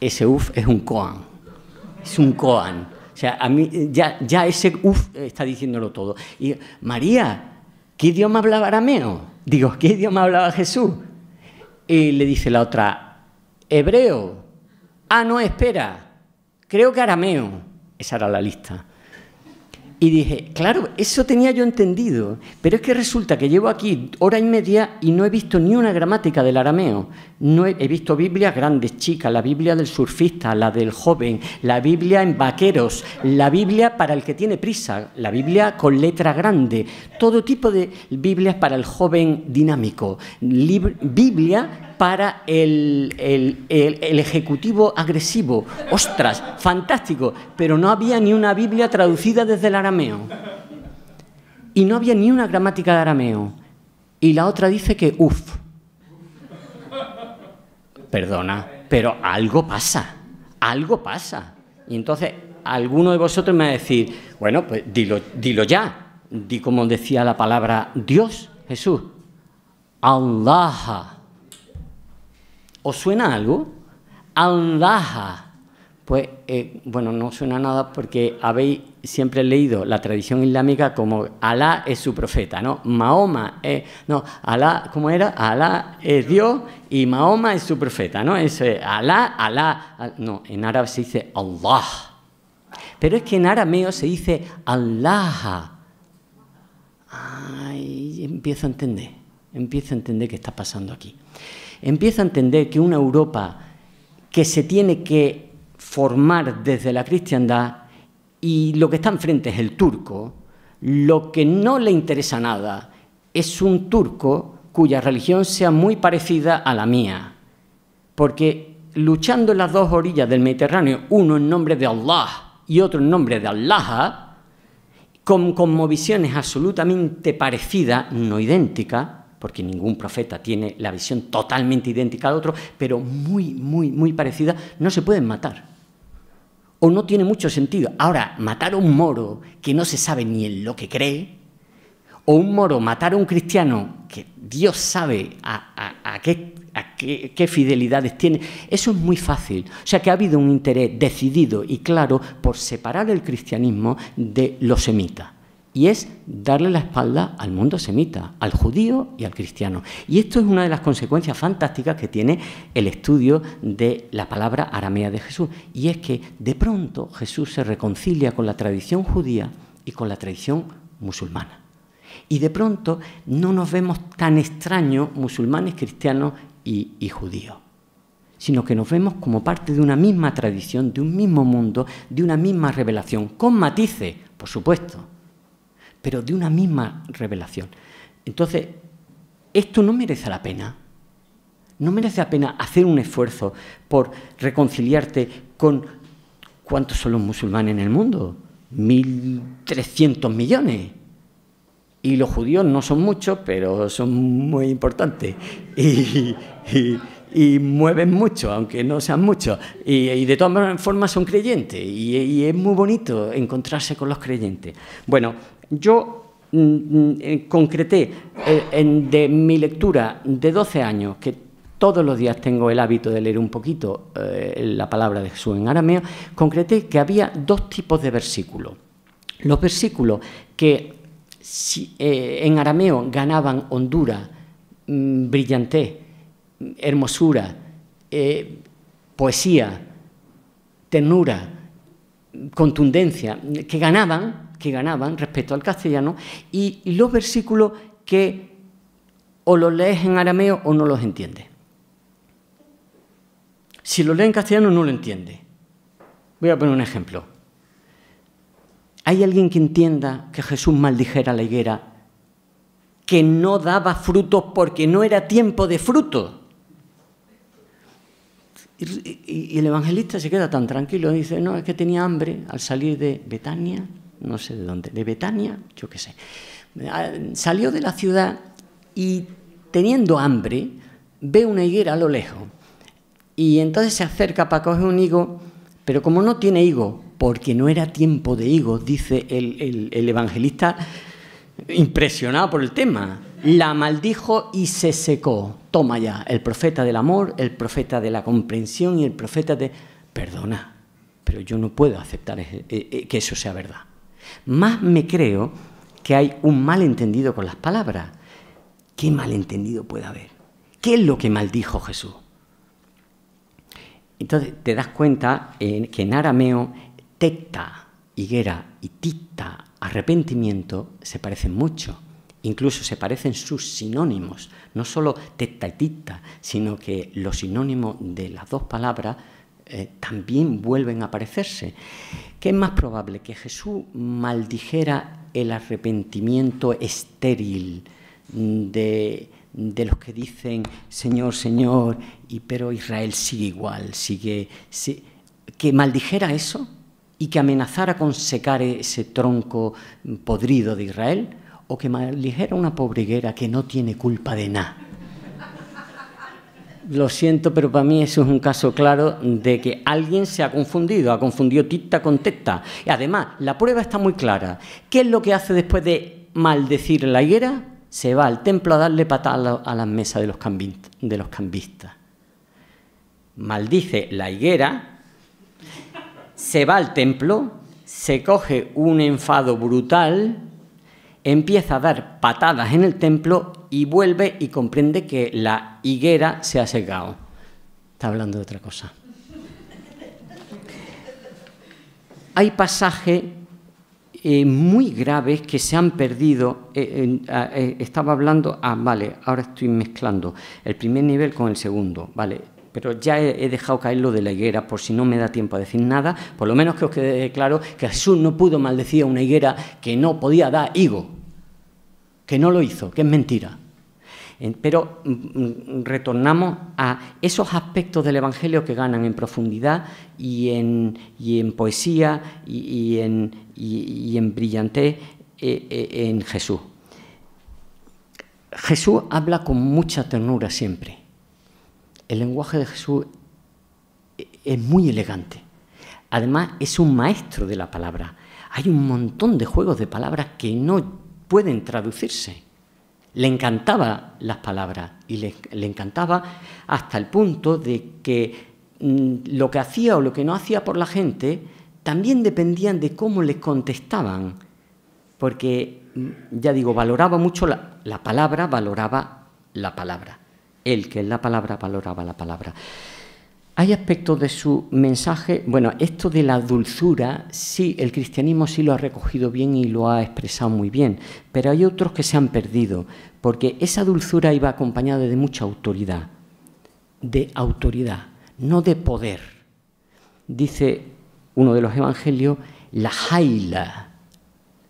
ese uff es un koan, es un koan. O sea, a mí eh, ya, ese uff está diciéndolo todo. Y María, ¿qué idioma hablaba arameo? Digo, ¿qué idioma hablaba Jesús? Y le dice la otra, hebreo. Ah, no, espera, creo que arameo. Esa era la lista. Y dije, claro, eso tenía yo entendido, pero es que resulta que llevo aquí hora y media y no he visto ni una gramática del arameo. No he, visto Biblias grandes, chicas, la Biblia del surfista, la del joven, la Biblia en vaqueros, la Biblia para el que tiene prisa, la Biblia con letra grande, todo tipo de Biblias para el joven dinámico, Biblia para el, ejecutivo agresivo. Ostras, fantástico, pero no había ni una Biblia traducida desde el arameo. Y no había ni una gramática de arameo. Y la otra dice que, uff, perdona, pero algo pasa, algo pasa. Y entonces alguno de vosotros me va a decir, bueno, pues dilo, dilo ya, di como decía la palabra Dios, Jesús, Allah. ¿Os suena algo? Allaha. Pues, eh, bueno, no suena nada porque habéis siempre leído la tradición islámica como Alá es su profeta, ¿no? Mahoma es. No, Alá, ¿cómo era? Alá es Dios y Mahoma es su profeta, ¿no? Es Alá, Alá. no, en árabe se dice Allah. Pero es que en arameo se dice Allah. Ay, empiezo a entender, empiezo a entender qué está pasando aquí empieza a entender que una Europa que se tiene que formar desde la cristiandad y lo que está enfrente es el turco, lo que no le interesa nada es un turco cuya religión sea muy parecida a la mía. Porque luchando en las dos orillas del Mediterráneo, uno en nombre de Allah y otro en nombre de Allah, con conmovisiones absolutamente parecidas, no idénticas, porque ningún profeta tiene la visión totalmente idéntica al otro, pero muy, muy, muy parecida, no se pueden matar. O no tiene mucho sentido. Ahora, matar a un moro que no se sabe ni en lo que cree, o un moro matar a un cristiano que Dios sabe a, qué qué, fidelidades tiene. Eso es muy fácil. O sea que ha habido un interés decidido y claro por separar el cristianismo de los semitas y es darle la espalda al mundo semita, al judío y al cristiano. Y esto es una de las consecuencias fantásticas que tiene el estudio de la palabra aramea de Jesús, y es que de pronto Jesús se reconcilia con la tradición judía y con la tradición musulmana. Y de pronto no nos vemos tan extraños musulmanes, cristianos y, judíos sino que nos vemos como parte de una misma tradición, de un mismo mundo, de una misma revelación, con matices, por supuesto, pero de una misma revelación. Entonces, esto no merece la pena. No merece la pena hacer un esfuerzo por reconciliarte con cuántos son los musulmanes en el mundo. 1.300 millones. Y los judíos no son muchos, pero son muy importantes. Y, mueven mucho, aunque no sean muchos. Y, y de todas formas son creyentes. Y, es muy bonito encontrarse con los creyentes. Bueno, yo mm, mm, eh, concreté eh, de mi lectura de 12 años, que todos los días tengo el hábito de leer un poquito eh, la palabra de Jesús en arameo, concreté que había dos tipos de versículos. Los versículos que en arameo ganaban hondura, mm, brillantez, hermosura, poesía, ternura, contundencia, que ganaban que ganaban respecto al castellano y, los versículos que o los lees en arameo o no los entiendes. Si lo lees en castellano no lo entiende. Voy a poner un ejemplo. ¿Hay alguien que entienda que Jesús maldijera la higuera que no daba frutos porque no era tiempo de fruto? Y, el evangelista se queda tan tranquilo, dice, no, es que tenía hambre al salir de Betania, no sé de dónde, de Betania, yo qué sé. Ah, salió de la ciudad y teniendo hambre, ve una higuera a lo lejos. Y entonces se acerca para coger un higo, pero como no tiene higo, porque no era tiempo de higo, dice el, evangelista, impresionado por el tema, la maldijo y se secó. Toma ya, el profeta del amor, el profeta de la comprensión y el profeta de... Perdona, pero yo no puedo aceptar e, e, e, que eso sea verdad. Más me creo que hay un malentendido con las palabras. ¿Qué malentendido puede haber? ¿Qué es lo que maldijo Jesús? Entonces te das cuenta eh, que en arameo tecta, higuera y ticta, arrepentimiento, se parecen mucho. Incluso se parecen sus sinónimos, no solo tecta y ticta, sino que los sinónimos de las dos palabras eh, también vuelven a aparecerse. ¿Qué es más probable? ¿Que Jesús maldijera el arrepentimiento estéril de, los que dicen, Señor, Señor, y, pero Israel sigue igual, sigue, que maldijera eso y que amenazara con secar ese tronco podrido de Israel, o que maldijera una pobreguera que no tiene culpa de nada lo siento, pero para mí eso es un caso claro de que alguien se ha confundido, ha confundido ticta con teta. Y además, la prueba está muy clara. ¿Qué es lo que hace después de maldecir la higuera? Se va al templo a darle patada a las mesas de de los cambistas. Maldice la higuera, se va al templo, se coge un enfado brutal empieza a dar patadas en el templo y vuelve y comprende que la higuera se ha secado. Está hablando de otra cosa. Hay pasajes eh, muy graves que se han perdido. Eh, eh, estaba hablando, ah, vale, ahora estoy mezclando el primer nivel con el segundo, vale pero ya he, dejado caer lo de la higuera por si no me da tiempo a decir nada, por lo menos que os quede claro que Jesús no pudo maldecir a una higuera que no podía dar higo, que no lo hizo, que es mentira. Pero mm, mm, retornamos a esos aspectos del Evangelio que ganan en profundidad y en, poesía y, en, brillantez eh, eh, en Jesús. Jesús habla con mucha ternura siempre el lenguaje de Jesús es muy elegante. Además, es un maestro de la palabra. Hay un montón de juegos de palabras que no pueden traducirse. Le encantaba las palabras y le, encantaba hasta el punto de que mm, lo que hacía o lo que no hacía por la gente también dependían de cómo les contestaban, porque, mm, ya digo, valoraba mucho la palabra, valoraba la palabra él, que es la palabra, valoraba la palabra. Hay aspectos de su mensaje, bueno, esto de la dulzura, sí, el cristianismo sí lo ha recogido bien y lo ha expresado muy bien, pero hay otros que se han perdido, porque esa dulzura iba acompañada de mucha autoridad, de autoridad, no de poder. Dice uno de los evangelios, la jaila,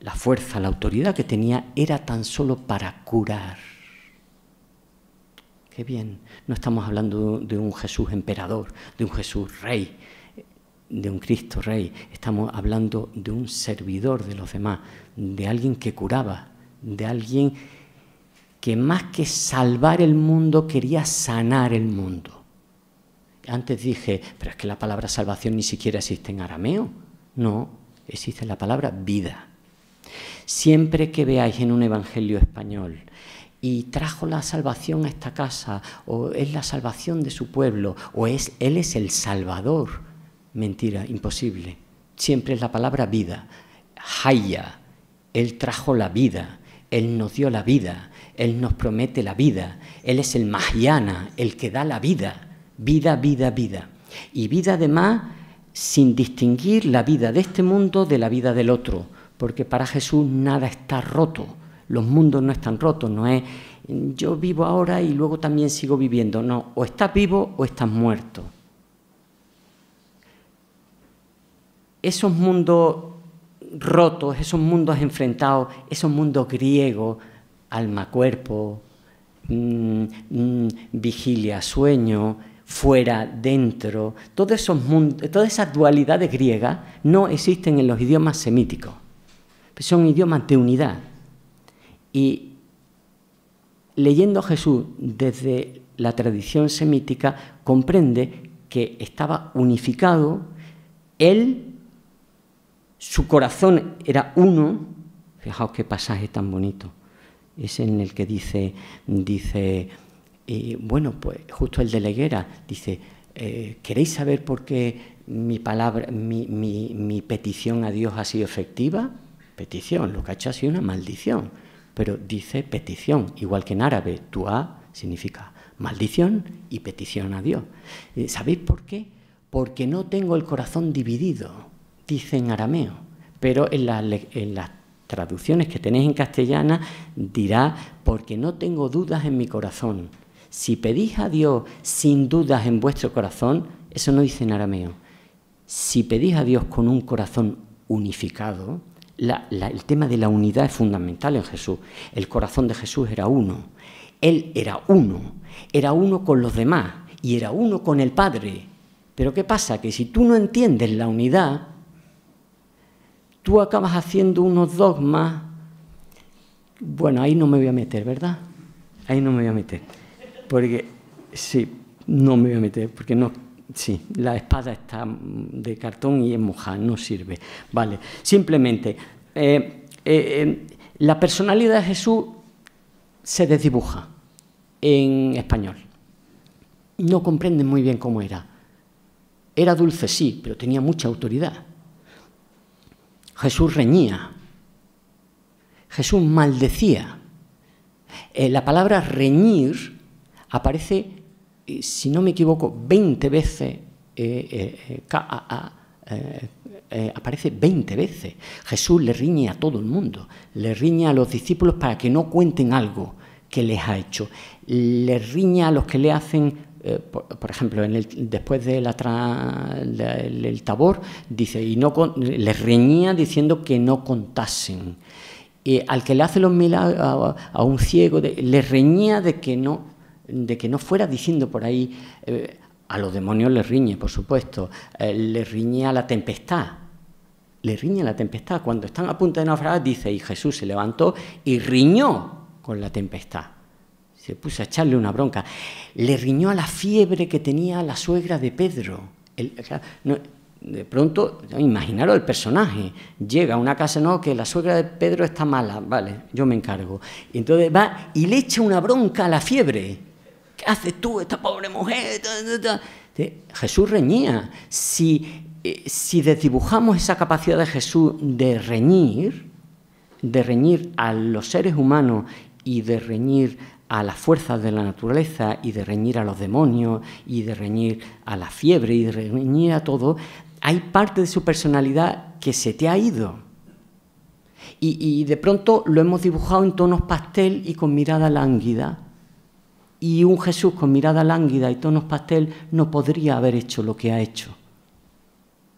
la fuerza, la autoridad que tenía era tan solo para curar. Qué bien, no estamos hablando de un Jesús emperador, de un Jesús rey, de un Cristo rey, estamos hablando de un servidor de los demás, de alguien que curaba, de alguien que más que salvar el mundo quería sanar el mundo. Antes dije, pero es que la palabra salvación ni siquiera existe en arameo. No, existe la palabra vida. Siempre que veáis en un evangelio español y trajo la salvación a esta casa, o es la salvación de su pueblo, o es Él es el Salvador. Mentira, imposible. Siempre es la palabra vida. Haya, Él trajo la vida, Él nos dio la vida, Él nos promete la vida, Él es el Magiana, el que da la vida, vida, vida, vida. Y vida además sin distinguir la vida de este mundo de la vida del otro, porque para Jesús nada está roto los mundos no están rotos, no es yo vivo ahora y luego también sigo viviendo, no, o estás vivo o estás muerto. Esos mundos rotos, esos mundos enfrentados, esos mundos griegos, alma-cuerpo, mm, mm, vigilia-sueño, fuera, dentro, todos esos mundos, todas esas dualidades griegas no existen en los idiomas semíticos, son idiomas de unidad. Y leyendo Jesús desde la tradición semítica, comprende que estaba unificado, él, su corazón era uno, fijaos qué pasaje tan bonito, es en el que dice, dice eh, bueno, pues justo el de Leguera, dice, eh, ¿queréis saber por qué mi palabra, mi, mi, mi petición a Dios ha sido efectiva? Petición, lo que ha hecho ha sido una maldición pero dice petición, igual que en árabe, tuá significa maldición y petición a Dios. Eh, ¿Sabéis por qué? Porque no tengo el corazón dividido, dice en arameo, pero en, en las traducciones que tenéis en castellana dirá, porque no tengo dudas en mi corazón. Si pedís a Dios sin dudas en vuestro corazón, eso no dice en arameo. Si pedís a Dios con un corazón unificado, el tema de la unidad es fundamental en Jesús. El corazón de Jesús era uno. Él era uno. Era uno con los demás y era uno con el Padre. Pero ¿qué pasa? Que si tú no entiendes la unidad, tú acabas haciendo unos dogmas. Bueno, ahí no me voy a meter, ¿verdad? Ahí no me voy a meter. Porque, sí, no me voy a meter, porque no Sí, la espada está de cartón y es mojada, no sirve. Vale, simplemente, eh, eh, eh, la personalidad de Jesús se desdibuja en español. No comprenden muy bien cómo era. Era dulce, sí, pero tenía mucha autoridad. Jesús reñía. Jesús maldecía. la palabra reñir aparece si no me equivoco, 20 veces eh, eh, eh, aparece 20 veces. Jesús le riñe a todo el mundo, le riñe a los discípulos para que no cuenten algo que les ha hecho, le riñe a los que le hacen por, ejemplo, después del tabor, dice, y no les reñía diciendo que no contasen. Y al que le hace los milagros, a, un ciego, le reñía de que no de que no fuera diciendo por ahí, eh, a los demonios les riñe, por supuesto, le eh, les riñe a la tempestad, le riñe a la tempestad. Cuando están a punto de naufragar, dice, y Jesús se levantó y riñó con la tempestad. Se puso a echarle una bronca. Le riñó a la fiebre que tenía la suegra de Pedro. de pronto, imaginaros el personaje, llega a una casa, no, que la suegra de Pedro está mala, vale, yo me encargo. Y entonces va y le echa una bronca a la fiebre. ¿qué haces tú, esta pobre mujer? Jesús reñía. Si, eh, si desdibujamos esa capacidad de Jesús de reñir, de reñir a los seres humanos y de reñir a las fuerzas de la naturaleza y de reñir a los demonios y de reñir a la fiebre y de reñir a todo, hay parte de su personalidad que se te ha ido. y de pronto lo hemos dibujado en tonos pastel y con mirada lánguida y un Jesús con mirada lánguida y tonos pastel no podría haber hecho lo que ha hecho.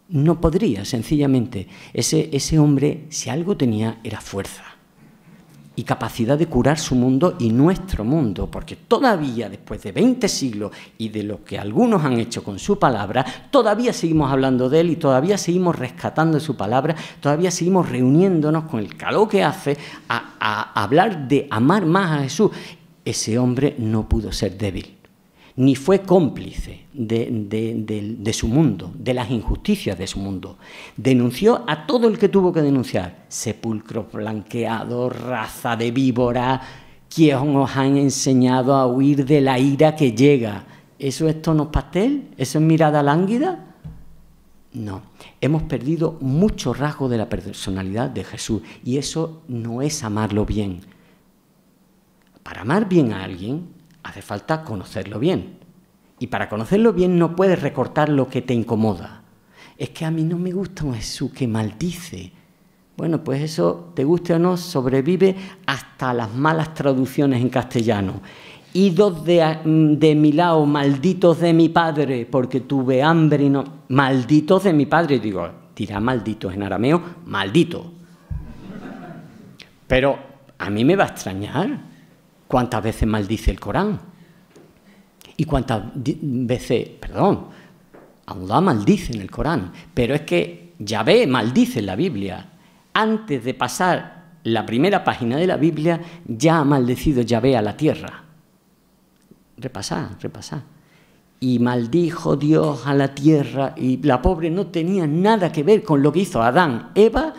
No podría, sencillamente. Ese, ese hombre, si algo tenía, era fuerza y capacidad de curar su mundo y nuestro mundo, porque todavía después de 20 siglos y de lo que algunos han hecho con su palabra, todavía seguimos hablando de él y todavía seguimos rescatando su palabra, todavía seguimos reuniéndonos con el calor que hace a hablar de amar más a Jesús ese hombre no pudo ser débil, ni fue cómplice de, su mundo, de las injusticias de su mundo. Denunció a todo el que tuvo que denunciar, sepulcro blanqueado, raza de víbora, quien os han enseñado a huir de la ira que llega. ¿Eso es tono pastel? ¿Eso es mirada lánguida? No, hemos perdido mucho rasgo de la personalidad de Jesús y eso no es amarlo bien, para amar bien a alguien hace falta conocerlo bien. Y para conocerlo bien no puedes recortar lo que te incomoda. Es que a mí no me gusta un Jesús que maldice. Bueno, pues eso, te guste o no, sobrevive hasta las malas traducciones en castellano. Idos de, mm, de mi lado, malditos de mi padre, porque tuve hambre y no. Malditos de mi padre, digo, dirá malditos en arameo, maldito. Pero a mí me va a extrañar ¿Cuántas veces maldice el Corán? ¿Y cuántas veces, perdón, Allah maldice en el Corán? Pero es que Yahvé maldice en la Biblia. Antes de pasar la primera página de la Biblia, ya ha maldecido Yahvé a la tierra. Repasad, repasad. Y maldijo Dios a la tierra y la pobre no tenía nada que ver con lo que hizo Adán, Eva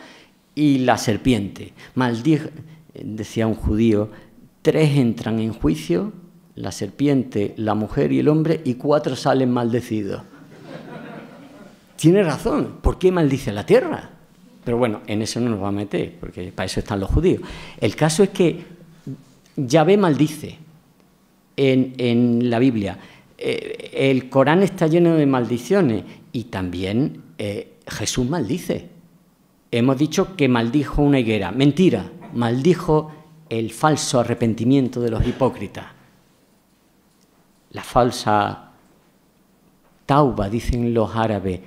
y la serpiente. Maldijo, decía un judío, Tres entran en juicio, la serpiente, la mujer y el hombre, y cuatro salen maldecidos. Tiene razón, ¿por qué maldice la tierra? Pero bueno, en eso no nos va a meter, porque para eso están los judíos. El caso es que Yahvé maldice en, la Biblia. Eh, el Corán está lleno de maldiciones y también eh, Jesús maldice. Hemos dicho que maldijo una higuera. Mentira, maldijo el falso arrepentimiento de los hipócritas, la falsa tauba, dicen los árabes,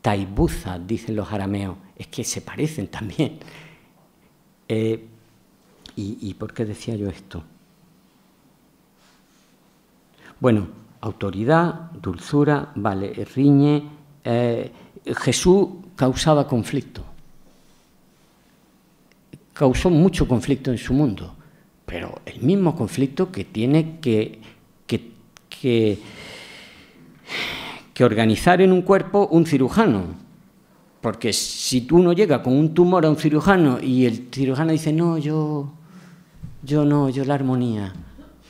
taibuza, dicen los arameos, es que se parecen también. Eh, ¿y, por qué decía yo esto? Bueno, autoridad, dulzura, vale, riñe. Eh, Jesús causaba conflicto causó mucho conflicto en su mundo, pero el mismo conflicto que tiene que, que, que, organizar en un cuerpo un cirujano. Porque si uno llega con un tumor a un cirujano y el cirujano dice, no, yo, yo no, yo la armonía.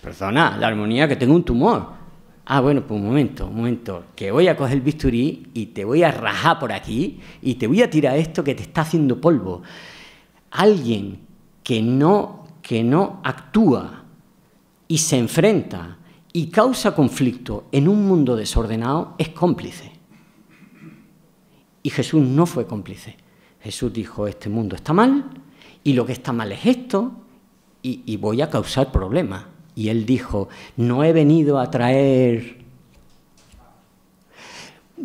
Perdona, la armonía que tengo un tumor. Ah, bueno, pues un momento, un momento, que voy a coger el bisturí y te voy a rajar por aquí y te voy a tirar esto que te está haciendo polvo alguien que no, actúa y se enfrenta y causa conflicto en un mundo desordenado es cómplice. Y Jesús no fue cómplice. Jesús dijo, este mundo está mal y lo que está mal es esto y, y voy a causar problemas. Y él dijo, no he venido a traer...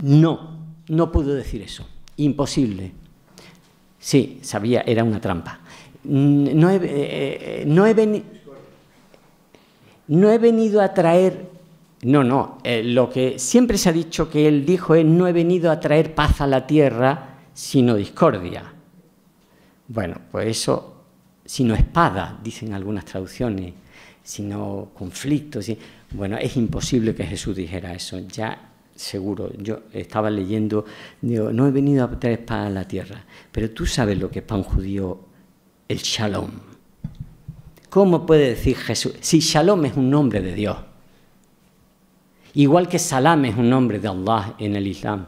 No, no pudo decir eso. Imposible. Sí, sabía, era una trampa. Mm, no he, eh, eh, no he, venido a traer... No, no, eh, lo que siempre se ha dicho que él dijo es, no he venido a traer paz a la tierra, sino discordia. Bueno, pues eso, sino espada, dicen algunas traducciones, sino conflictos. Bueno, es imposible que Jesús dijera eso. Ya seguro. Yo estaba leyendo, digo, no he venido a traer pan a la tierra, pero tú sabes lo que es pan judío el shalom. ¿Cómo puede decir Jesús? Si shalom es un nombre de Dios, igual que salam es un nombre de Allah en el Islam,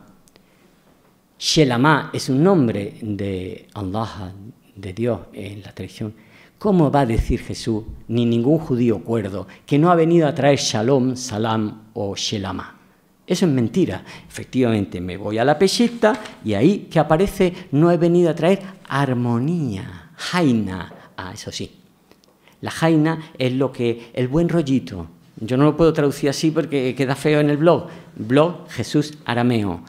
shelamá es un nombre de Allah, de Dios en la tradición. ¿Cómo va a decir Jesús, ni ningún judío cuerdo, que no ha venido a traer shalom, salam o shelamá? Eso es mentira. Efectivamente, me voy a la peseta y ahí que aparece, no he venido a traer armonía, jaina. Ah, eso sí. La jaina es lo que, el buen rollito. Yo no lo puedo traducir así porque queda feo en el blog. Blog Jesús Arameo.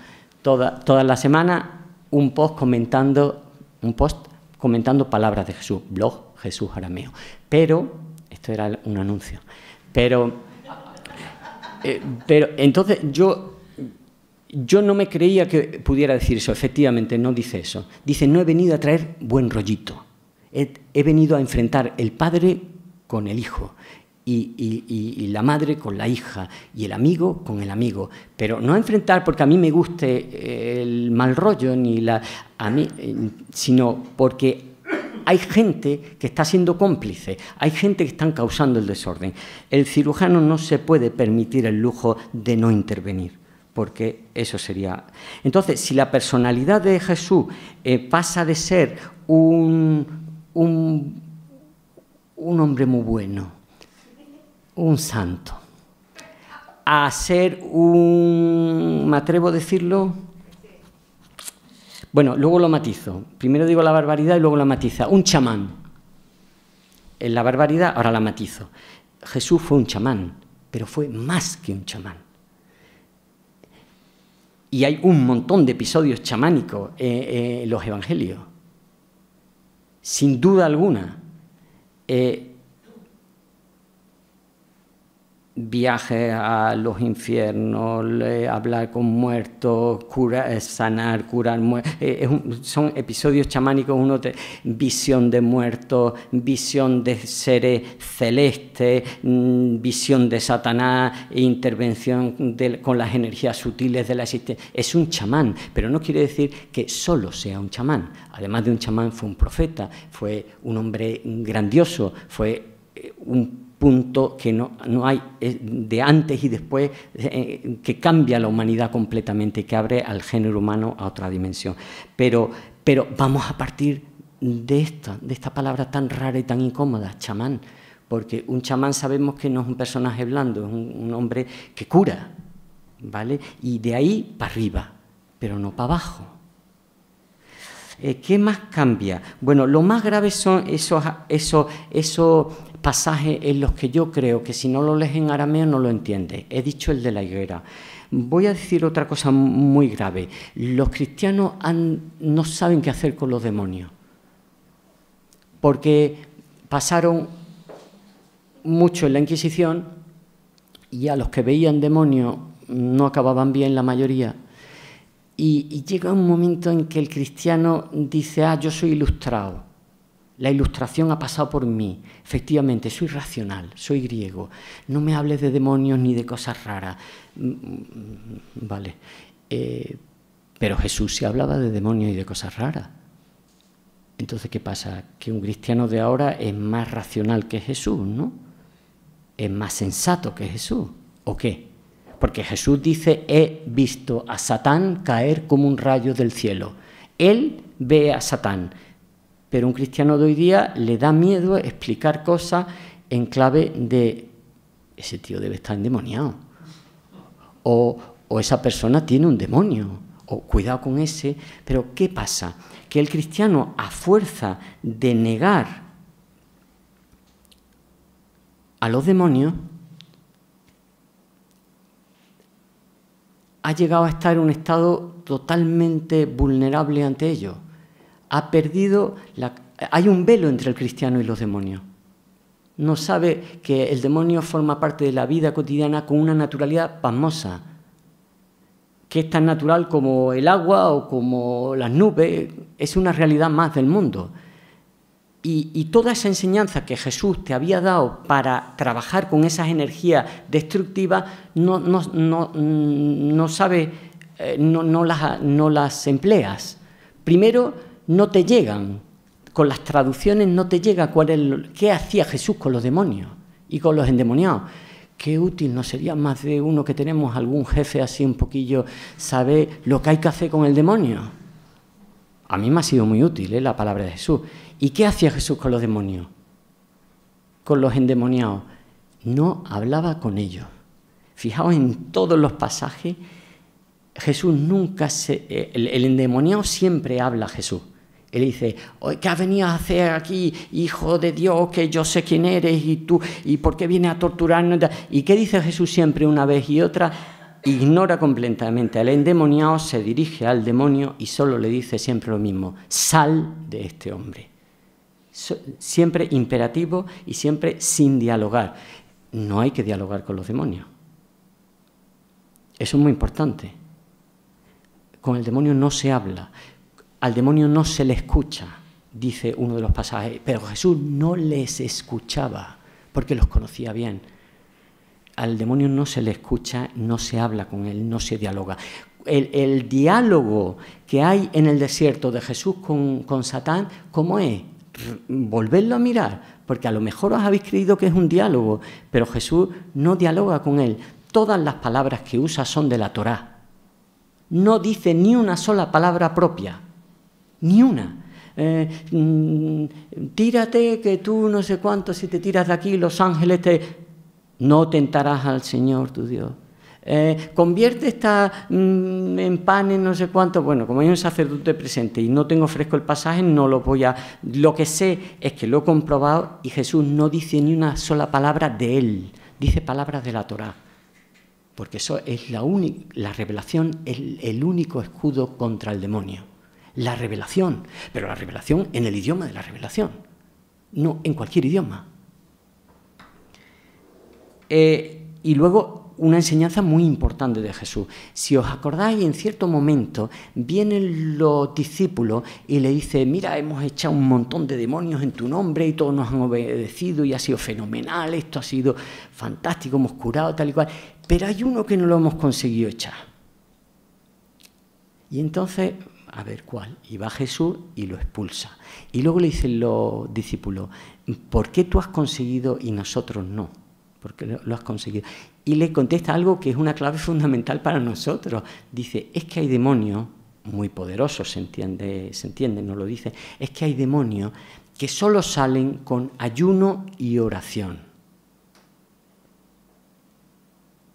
Toda, toda la semana un post comentando, un post comentando palabras de Jesús. Blog Jesús Arameo. Pero, esto era un anuncio, pero eh, pero entonces yo, yo no me creía que pudiera decir eso. Efectivamente, no dice eso. Dice, no he venido a traer buen rollito. He, venido a enfrentar el padre con el hijo. Y, y, la madre con la hija y el amigo con el amigo. Pero no a enfrentar porque a mí me guste el mal rollo, ni la, a mí, eh, sino porque hay gente que está siendo cómplice, hay gente que está causando el desorden. El cirujano no se puede permitir el lujo de no intervenir, porque eso sería... Entonces, si la personalidad de Jesús eh, pasa de ser un, un, un hombre muy bueno, un santo, a ser un, me atrevo a decirlo, bueno, luego lo matizo. Primero digo la barbaridad y luego la matiza. Un chamán. En la barbaridad, ahora la matizo. Jesús fue un chamán, pero fue más que un chamán. Y hay un montón de episodios chamánicos eh, eh, en los evangelios. Sin duda alguna. Eh, viaje a los infiernos, hablar con muertos, cura, eh, sanar, curar muertos. Eh, son episodios chamánicos, uno visión de muertos, visión de seres celestes, mm, visión de Satanás, intervención con las energías sutiles de la existencia. Es un chamán, pero no quiere decir que solo sea un chamán. Además de un chamán, fue un profeta, fue un hombre grandioso, fue eh, un punto que no, no hay eh, de antes y después eh, que cambia la humanidad completamente que abre al género humano a otra dimensión. Pero, pero vamos a partir de esta, de esta palabra tan rara y tan incómoda, chamán, porque un chamán sabemos que no es un personaje blando, es un, hombre que cura, ¿vale? Y de ahí para arriba, pero no para abajo. Eh, ¿Qué más cambia? Bueno, lo más grave son esos, esos pasajes en los que yo creo que si no lo lees en arameo no lo entiende. He dicho el de la higuera. Voy a decir otra cosa muy grave. Los cristianos no saben qué hacer con los demonios, porque pasaron mucho en la Inquisición y a los que veían demonios no acababan bien la mayoría. Y, y llega un momento en que el cristiano dice, ah, yo soy ilustrado la ilustración ha pasado por mí. Efectivamente, soy racional, soy griego. No me hables de demonios ni de cosas raras. Mm, mm, mm, vale. Eh, pero Jesús sí hablaba de demonios y de cosas raras. Entonces, ¿qué pasa? Que un cristiano de ahora es más racional que Jesús, ¿no? Es más sensato que Jesús. ¿O qué? Porque Jesús dice, he visto a Satán caer como un rayo del cielo. Él ve a Satán pero un cristiano de hoy día le da miedo explicar cosas en clave de ese tío debe estar endemoniado. O, o esa persona tiene un demonio. O cuidado con ese. Pero ¿qué pasa? Que el cristiano, a fuerza de negar a los demonios, ha llegado a estar en un estado totalmente vulnerable ante ellos ha perdido, hay un velo entre el cristiano y los demonios. No sabe que el demonio forma parte de la vida cotidiana con una naturalidad pasmosa, que es tan natural como el agua o como las nubes, es una realidad más del mundo. Y, toda esa enseñanza que Jesús te había dado para trabajar con esas energías destructivas, no, no, no, sabe, eh, no, las, no las empleas. Primero, no te llegan, con las traducciones no te llega cuál es qué hacía Jesús con los demonios y con los endemoniados. Qué útil no sería más de uno que tenemos algún jefe así un poquillo, sabe lo que hay que hacer con el demonio. A mí me ha sido muy útil ¿eh? la palabra de Jesús. ¿Y qué hacía Jesús con los demonios? Con los endemoniados. No hablaba con ellos. Fijaos en todos los pasajes Jesús nunca se. Eh, el, el, endemoniado siempre habla a Jesús. Él dice, ¿qué has venido a hacer aquí, hijo de Dios, que yo sé quién eres y tú, y por qué vienes a torturarnos? ¿Y qué dice Jesús siempre una vez y otra? Ignora completamente al endemoniado, se dirige al demonio y solo le dice siempre lo mismo, sal de este hombre. Siempre imperativo y siempre sin dialogar. No hay que dialogar con los demonios. Eso es muy importante. Con el demonio no se habla al demonio no se le escucha, dice uno de los pasajes, pero Jesús no les escuchaba porque los conocía bien. Al demonio no se le escucha, no se habla con él, no se dialoga. El, diálogo que hay en el desierto de Jesús con, con Satán, ¿cómo es? volverlo a mirar, porque a lo mejor os habéis creído que es un diálogo, pero Jesús no dialoga con él. Todas las palabras que usa son de la Torá. No dice ni una sola palabra propia ni una. Eh, mm, tírate que tú no sé cuánto, si te tiras de aquí, los ángeles te... No tentarás al Señor tu Dios. Eh, convierte esta mm, en pan en no sé cuánto. Bueno, como hay un sacerdote presente y no tengo fresco el pasaje, no lo voy a. Lo que sé es que lo he comprobado y Jesús no dice ni una sola palabra de él, dice palabras de la Torá. Porque eso es la única, la revelación, el, el único escudo contra el demonio la revelación, pero la revelación en el idioma de la revelación, no en cualquier idioma. Eh, y luego una enseñanza muy importante de Jesús. Si os acordáis, en cierto momento vienen los discípulos y le dicen, mira, hemos echado un montón de demonios en tu nombre y todos nos han obedecido y ha sido fenomenal, esto ha sido fantástico, hemos curado tal y cual, pero hay uno que no lo hemos conseguido echar. Y entonces a ver cuál. Y va Jesús y lo expulsa. Y luego le dicen los discípulos, ¿por qué tú has conseguido y nosotros no? Porque lo has conseguido. Y le contesta algo que es una clave fundamental para nosotros. Dice, es que hay demonios muy poderosos, se entiende, se entiende, no lo dice, es que hay demonios que solo salen con ayuno y oración.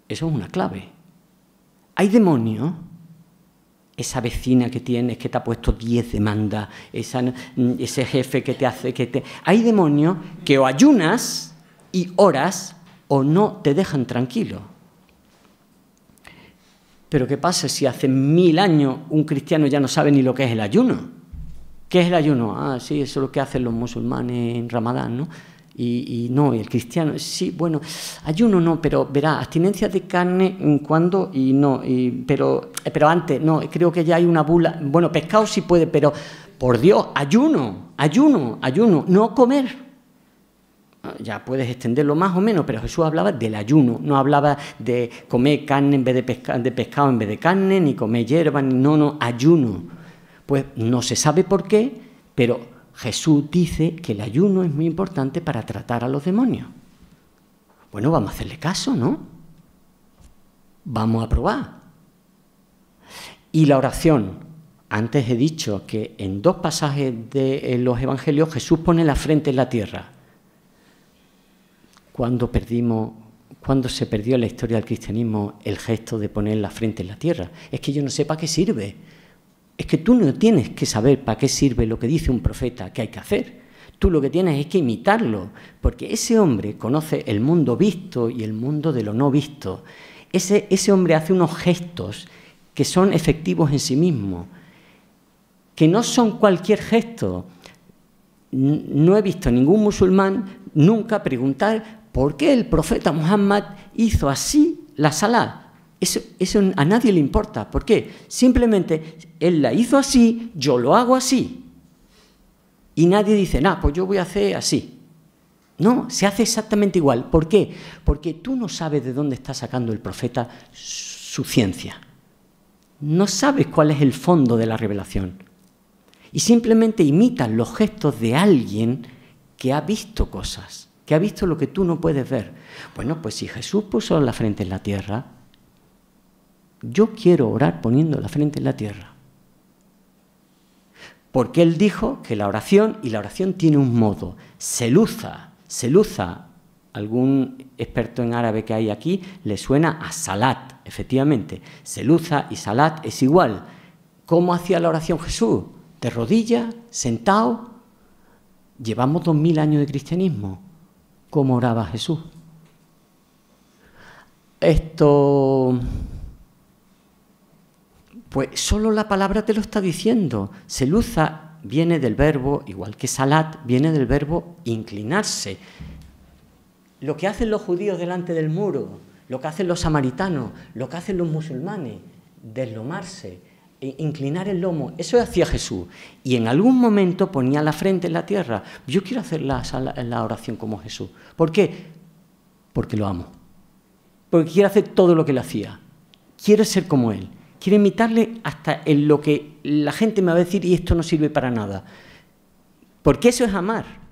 Eso es una clave. Hay demonios esa vecina que tienes que te ha puesto 10 demandas, mm, ese jefe que te hace que te... Hay demonios que o ayunas y oras o no te dejan tranquilo. Pero ¿qué pasa si hace mil años un cristiano ya no sabe ni lo que es el ayuno? ¿Qué es el ayuno? Ah, sí, eso es lo que hacen los musulmanes en Ramadán, ¿no? Y, y, no, el cristiano, sí, bueno, ayuno no, pero verá, abstinencia de carne cuando y no, pero, eh, pero antes, no, creo que ya hay una bula, bueno, pescado sí puede, pero por Dios, ayuno, ayuno, ayuno, no comer. Ah, ya puedes extenderlo más o menos, pero Jesús hablaba del ayuno, no hablaba de comer carne en vez de, de pescado en vez de carne, ni comer hierba, ni, no, no, ayuno. Pues no se sabe por qué, pero Jesús dice que el ayuno es muy importante para tratar a los demonios. Bueno, vamos a hacerle caso, ¿no? Vamos a probar. Y la oración. Antes he dicho que en dos pasajes de los Evangelios Jesús pone la frente en la tierra. Cuando perdimos cuando se perdió en la historia del cristianismo el gesto de poner la frente en la tierra. Es que yo no sé para qué sirve es que tú no tienes que saber para qué sirve lo que dice un profeta que hay que hacer. Tú lo que tienes es que imitarlo, porque ese hombre conoce el mundo visto y el mundo de lo no visto. Ese, ese hombre hace unos gestos que son efectivos en sí mismo, que no son cualquier gesto. No he visto ningún musulmán nunca preguntar por qué el profeta Muhammad hizo así la sala eso, a nadie le importa. ¿Por qué? Simplemente él la hizo así, yo lo hago así. Y nadie dice, nada, pues yo voy a hacer así. No, se hace exactamente igual. ¿Por qué? Porque tú no sabes de dónde está sacando el profeta su ciencia. No sabes cuál es el fondo de la revelación. Y simplemente imitas los gestos de alguien que ha visto cosas, que ha visto lo que tú no puedes ver. Bueno, pues si Jesús puso la frente en la tierra, yo quiero orar poniendo la frente en la tierra. Porque él dijo que la oración, y la oración tiene un modo, seluza, seluza Algún experto en árabe que hay aquí le suena a salat, efectivamente. seluza y salat es igual. ¿Cómo hacía la oración Jesús? De rodillas, sentado. Llevamos dos mil años de cristianismo. ¿Cómo oraba Jesús? Esto pues solo la palabra te lo está diciendo. Seluza viene del verbo, igual que salat, viene del verbo inclinarse. Lo que hacen los judíos delante del muro, lo que hacen los samaritanos, lo que hacen los musulmanes, deslomarse, e inclinar el lomo, eso hacía Jesús. Y en algún momento ponía la frente en la tierra. Yo quiero hacer la, la oración como Jesús. ¿Por qué? Porque lo amo. Porque quiero hacer todo lo que él hacía. Quiero ser como él. Quiero imitarle hasta en lo que la gente me va a decir y esto no sirve para nada. Porque eso es amar.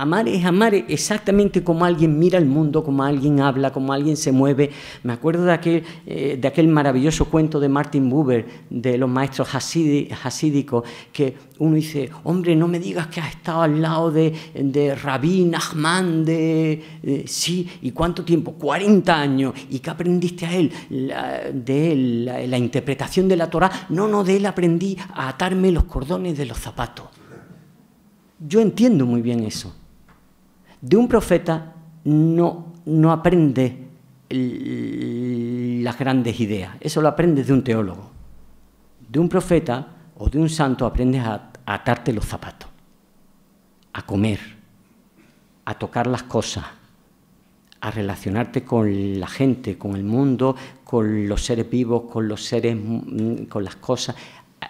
Amar es amar exactamente como alguien mira el mundo, como alguien habla, como alguien se mueve. Me acuerdo de aquel, eh, de aquel maravilloso cuento de Martin Buber, de los maestros hasídicos, que uno dice, hombre, no me digas que has estado al lado de, de Rabin, Ahmad, de, eh, Sí, ¿y cuánto tiempo? 40 años. ¿Y qué aprendiste a él? de él, la, la interpretación de la Torah. No, no, de él aprendí a atarme los cordones de los zapatos. Yo entiendo muy bien eso de un profeta no, aprendes aprende las grandes ideas, eso lo aprendes de un teólogo. De un profeta o de un santo aprendes a, atarte los zapatos, a comer, a tocar las cosas, a relacionarte con la gente, con el mundo, con los seres vivos, con los seres, mm, con las cosas.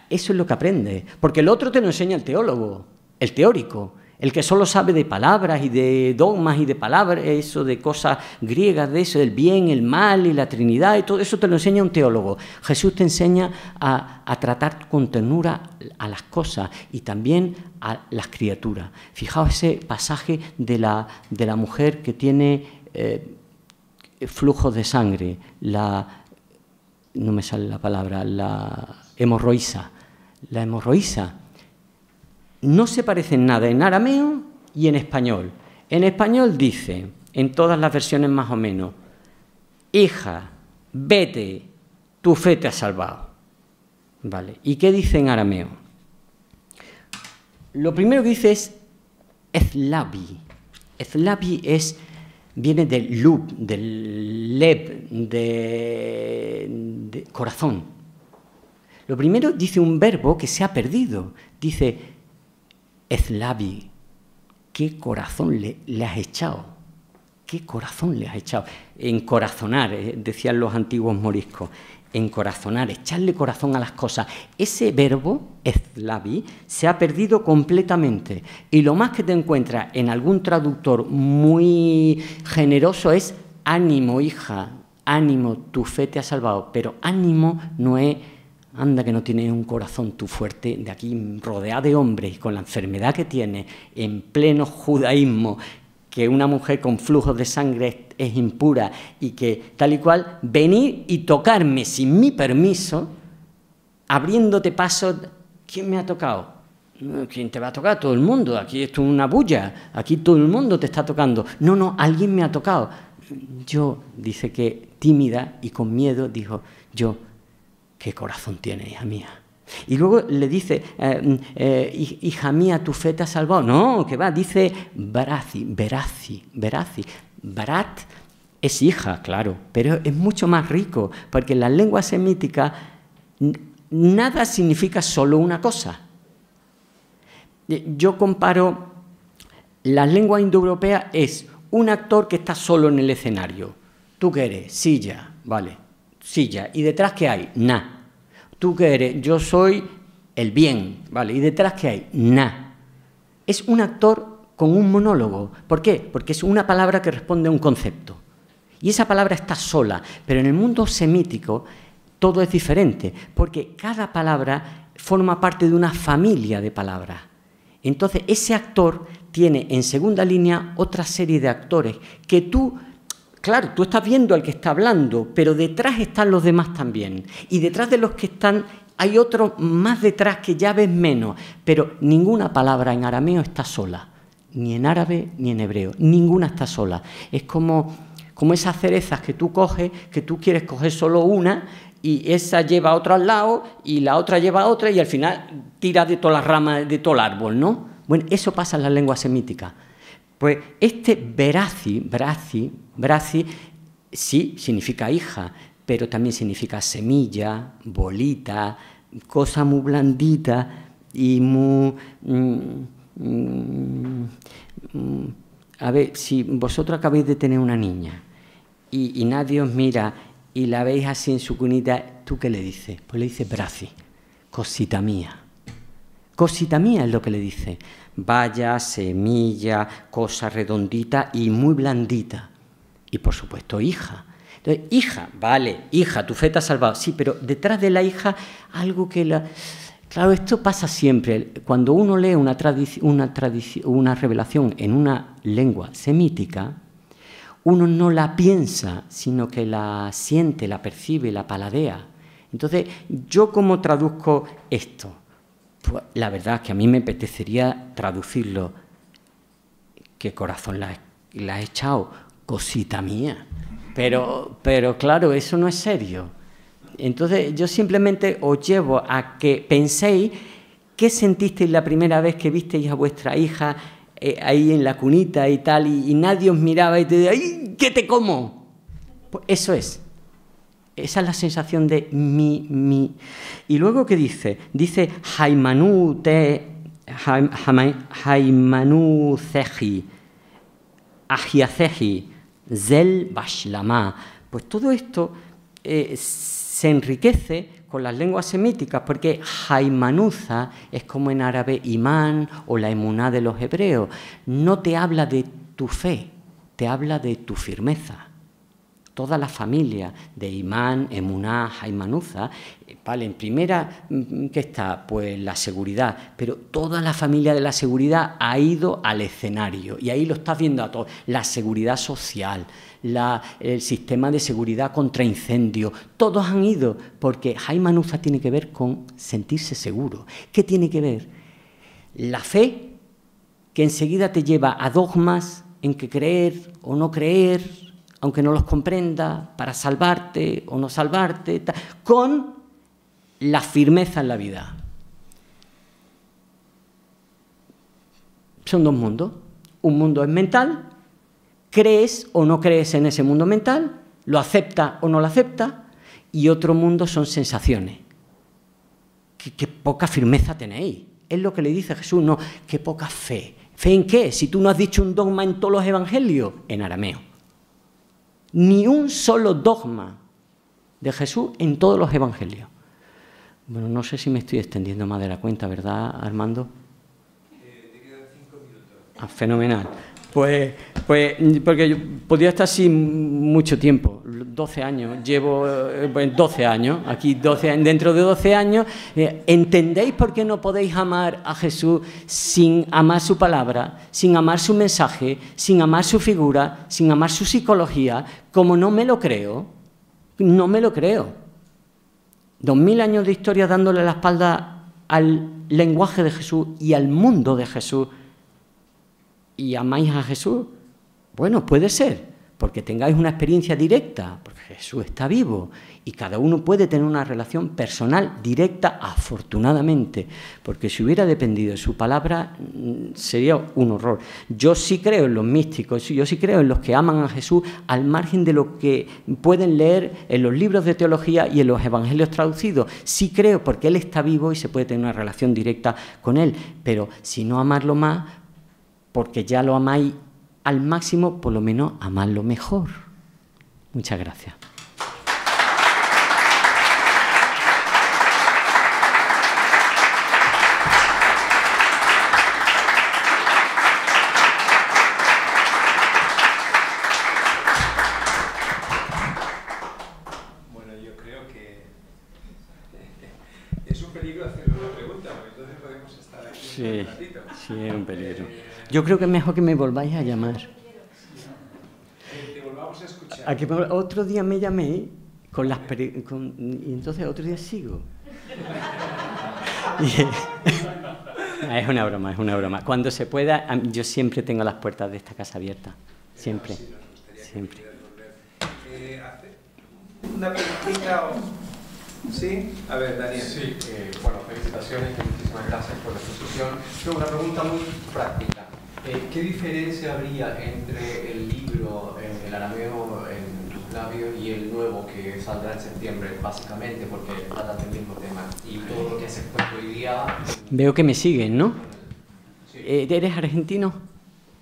Eso es lo que aprendes, porque el otro te lo enseña el teólogo, el teórico. El que solo sabe de palabras y de dogmas y de palabras, eso de cosas griegas, de eso, del bien, el mal y la Trinidad, y todo eso te lo enseña un teólogo. Jesús te enseña a, tratar con ternura a las cosas y también a las criaturas. Fijaos ese pasaje de la, mujer que tiene eh, flujos de sangre, la. no me sale la palabra, la hemorroísa. La hemorroísa no se parecen nada en arameo y en español. En español dice, en todas las versiones más o menos, hija, vete, tu fe te ha salvado. ¿Vale? ¿Y qué dice en arameo? Lo primero que dice es Ezlabi. Ezlabi es, viene del lub, del leb, de, de corazón. Lo primero dice un verbo que se ha perdido. Dice Eslavi, ¿qué corazón le, has echado? ¿Qué corazón le has echado? Encorazonar, eh, decían los antiguos moriscos, encorazonar, echarle corazón a las cosas. Ese verbo, eslavi, se ha perdido completamente. Y lo más que te encuentras en algún traductor muy generoso es ánimo, hija, ánimo, tu fe te ha salvado. Pero ánimo no es Anda que no tienes un corazón tú fuerte de aquí rodeada de hombres con la enfermedad que tiene en pleno judaísmo, que una mujer con flujos de sangre es, impura y que tal y cual, venir y tocarme sin mi permiso, abriéndote paso, ¿quién me ha tocado? ¿Quién te va a tocar? Todo el mundo. Aquí es una bulla. Aquí todo el mundo te está tocando. No, no, alguien me ha tocado. Yo, dice que tímida y con miedo, dijo, yo qué corazón tiene, hija mía. Y luego le dice, eh, mm, eh, hija mía, tu fe te ha salvado. No, que va, dice Barazi, verazi, verazi. Barat es hija, claro, pero es mucho más rico, porque en las lenguas semíticas nada significa solo una cosa. Eh, yo comparo, la lengua indoeuropea es un actor que está solo en el escenario. ¿Tú qué eres? Silla, vale silla. ¿Y detrás qué hay? Na. ¿Tú qué eres? Yo soy el bien, ¿vale? ¿Y detrás qué hay? Na. Es un actor con un monólogo. ¿Por qué? Porque es una palabra que responde a un concepto. Y esa palabra está sola, pero en el mundo semítico todo es diferente, porque cada palabra forma parte de una familia de palabras. Entonces, ese actor tiene en segunda línea otra serie de actores que tú claro, tú estás viendo al que está hablando, pero detrás están los demás también. Y detrás de los que están hay otros más detrás que ya ves menos, pero ninguna palabra en arameo está sola, ni en árabe ni en hebreo, ninguna está sola. Es como, esas cerezas que tú coges, que tú quieres coger solo una y esa lleva a otro al lado y la otra lleva a otra y al final tira de todas las ramas de todo el árbol, ¿no? Bueno, eso pasa en las lenguas semíticas pues este verazi, Brazi, braci, sí significa hija, pero también significa semilla, bolita, cosa muy blandita y muy... Mm, mm, mm, a ver, si vosotros acabáis de tener una niña y, nadie os mira y la veis así en su cunita, ¿tú qué le dices? Pues le dices Brazi, cosita mía. Cosita mía es lo que le dice. Vaya, semilla, cosa redondita y muy blandita. Y por supuesto, hija. Entonces, hija, vale, hija, tu feta salvado. Sí, pero detrás de la hija, algo que la. Claro, esto pasa siempre. Cuando uno lee una, una, una revelación en una lengua semítica, uno no la piensa, sino que la siente, la percibe, la paladea. Entonces, ¿yo cómo traduzco esto? Pues la verdad es que a mí me apetecería traducirlo. ¿Qué corazón la, la echado? Cosita mía. Pero, pero claro, eso no es serio. Entonces yo simplemente os llevo a que penséis qué sentisteis la primera vez que visteis a vuestra hija eh, ahí en la cunita y tal, y, nadie os miraba y te decía, ¡ay, qué te como! Pues, eso es. Esa es la sensación de mi, mi. Y luego, ¿qué dice? Dice Haimanu te. Haimanu Zel bashlama. Pues todo esto eh, se enriquece con las lenguas semíticas, porque Jaimanuza es como en árabe imán o la emuná de los hebreos. No te habla de tu fe, te habla de tu firmeza toda la familia de Imán, Emuná, Jaimanuza, eh, vale, en primera mm, que está pues la seguridad, pero toda la familia de la seguridad ha ido al escenario y ahí lo estás viendo a todos, la seguridad social, el sistema de seguridad contra incendio, todos han ido porque Jaimanuza tiene que ver con sentirse seguro. ¿Qué tiene que ver? La fe que enseguida te lleva a dogmas en que creer o no creer, aunque no los comprenda, para salvarte o no salvarte, con la firmeza en la vida. Son dos mundos. Un mundo es mental, crees o no crees en ese mundo mental, lo acepta o no lo acepta, y otro mundo son sensaciones. Qué, qué poca firmeza tenéis. Es lo que le dice Jesús, no, qué poca fe. ¿Fe en qué? Si tú no has dicho un dogma en todos los evangelios, en arameo ni un solo dogma de Jesús en todos los evangelios. Bueno, no sé si me estoy extendiendo más de la cuenta, ¿verdad, Armando? Eh, te quedan cinco minutos. Ah, fenomenal. Pues, pues porque yo podía estar así mucho tiempo, 12 años, llevo 12 eh, pues, años, aquí 12 dentro de 12 años, eh, ¿entendéis por qué no podéis amar a Jesús sin amar su palabra, sin amar su mensaje, sin amar su figura, sin amar su psicología? Como no me lo creo, no me lo creo. Dos mil años de historia dándole la espalda al lenguaje de Jesús y al mundo de Jesús y amáis a Jesús? Bueno, puede ser, porque tengáis una experiencia directa, porque Jesús está vivo y cada uno puede tener una relación personal directa, afortunadamente, porque si hubiera dependido de su palabra mm, sería un horror. Yo sí creo en los místicos, yo sí creo en los que aman a Jesús al margen de lo que pueden leer en los libros de teología y en los evangelios traducidos. Sí creo porque Él está vivo y se puede tener una relación directa con Él, pero si no amarlo más, porque ya lo amáis al máximo, por lo menos amadlo mejor. Muchas gracias. Bueno, yo creo que es un peligro hacer una pregunta, porque entonces podemos estar Sí, sí, es un peligro. Yo creo que es mejor que me volváis a llamar. a otro día me llamé con las y entonces otro día sigo. es una broma, es una broma. Cuando se pueda, yo siempre tengo las puertas de esta casa abiertas. Siempre. Siempre. Eh, una ¿Sí? A ver, Daniel. Sí, eh, bueno, felicitaciones y muchísimas gracias por la exposición. Tengo una pregunta muy práctica. Eh, ¿Qué diferencia habría entre el libro, en eh, el arameo, en tus labios y el nuevo que saldrá en septiembre, básicamente porque trata el mismo tema? Y todo lo que se expuesto hoy día... Veo que me siguen, ¿no? ¿Eres argentino?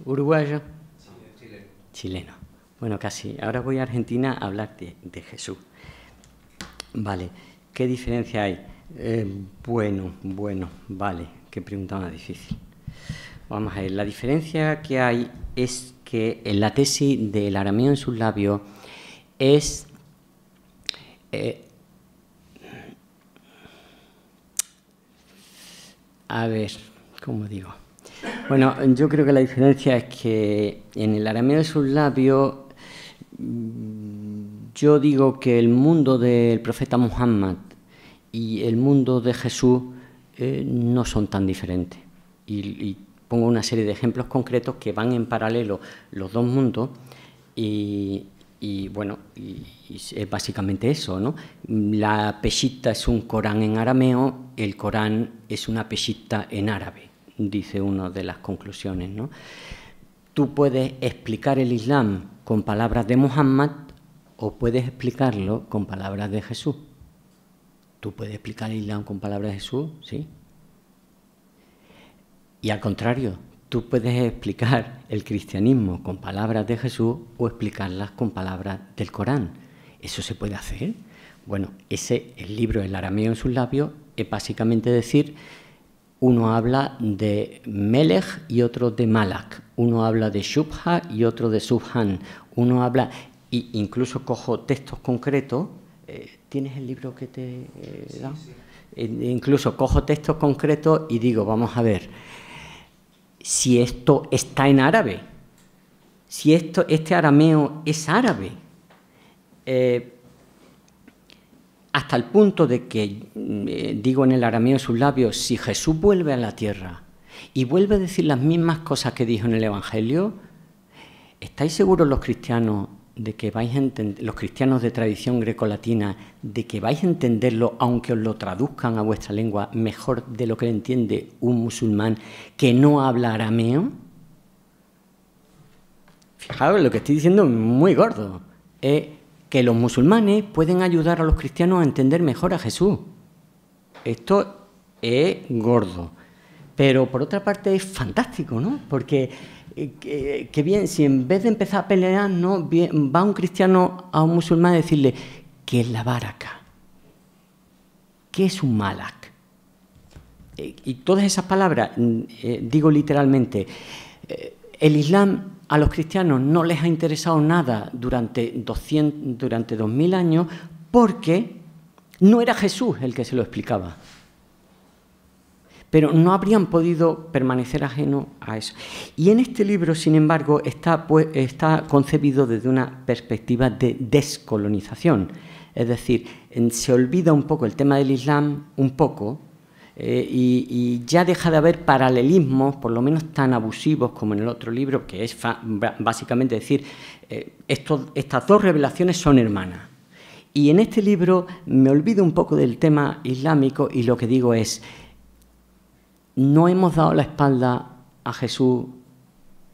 ¿Uruguayo? Sí, chileno. Chileno. Bueno, casi. Ahora voy a Argentina a hablarte de Jesús. Vale. ¿Qué diferencia hay? Eh, bueno, bueno, vale, qué pregunta más difícil. Vamos a ver, la diferencia que hay es que en la tesis del arameo en sus labios es eh, a ver, ¿cómo digo? Bueno, yo creo que la diferencia es que en el arameo en sus labios yo digo que el mundo del profeta Muhammad y el mundo de Jesús eh, no son tan diferentes. Y, pongo una serie de ejemplos concretos que van en paralelo los dos mundos y, bueno, y, es básicamente eso, ¿no? La peshita es un Corán en arameo, el Corán es una Peshitta en árabe, dice una de las conclusiones, ¿no? Tú puedes explicar el Islam con palabras de Muhammad o puedes explicarlo con palabras de Jesús Tú puedes explicar el Islam con palabras de Jesús, ¿sí? Y al contrario, tú puedes explicar el cristianismo con palabras de Jesús o explicarlas con palabras del Corán. ¿Eso se puede hacer? Bueno, ese el libro El arameo en sus labios es básicamente decir, uno habla de Melech y otro de Malak, uno habla de Shubha y otro de Subhan, uno habla, e incluso cojo textos concretos, eh, ¿Tienes el libro que te eh, da? incluso cojo textos concretos y digo, vamos a ver, si esto está en árabe, si esto, este arameo es árabe, eh, hasta el punto de que mm, eh, digo en el arameo en sus labios, si Jesús vuelve a la tierra y vuelve a decir las mismas cosas que dijo en el Evangelio, ¿estáis seguros los cristianos de que vais a entender, los cristianos de tradición grecolatina, de que vais a entenderlo, aunque os lo traduzcan a vuestra lengua, mejor de lo que entiende un musulmán que no habla arameo? Fijaos, lo que estoy diciendo es muy gordo. Es que los musulmanes pueden ayudar a los cristianos a entender mejor a Jesús. Esto es gordo. Pero por otra parte es fantástico, ¿no? Porque que, bien, si en vez de empezar a pelear, ¿no? Bien, va un cristiano a un musulmán a decirle, ¿qué es la baraka? ¿Qué es un malak? Eh, y todas esas palabras, mm, eh, digo literalmente, eh, el Islam a los cristianos no les ha interesado nada durante, 200, durante 2000 años porque no era Jesús el que se lo explicaba pero no habrían podido permanecer ajeno a eso. Y en este libro, sin embargo, está, concebido desde una perspectiva de descolonización. Es decir, se olvida un poco el tema del Islam, un poco, eh, y, ya deja de haber paralelismos, por lo menos tan abusivos como en el otro libro, que es básicamente decir, eh, estas dos revelaciones son hermanas. Y en este libro me olvido un poco del tema islámico y lo que digo es, ¿No hemos dado la espalda a Jesús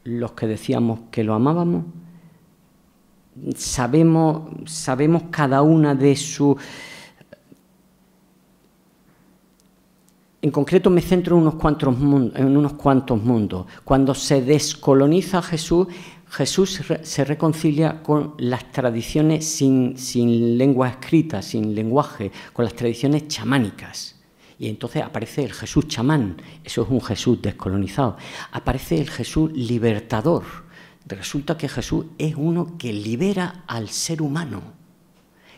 los que decíamos que lo amábamos? Sabemos, cada una de sus... En concreto me centro en unos, cuantos mundos, en unos cuantos mundos. Cuando se descoloniza a Jesús, Jesús se reconcilia con las tradiciones sin, sin lengua escrita, sin lenguaje, con las tradiciones chamánicas. Y entonces aparece el Jesús chamán, eso es un Jesús descolonizado. Aparece el Jesús libertador. Resulta que Jesús es uno que libera al ser humano.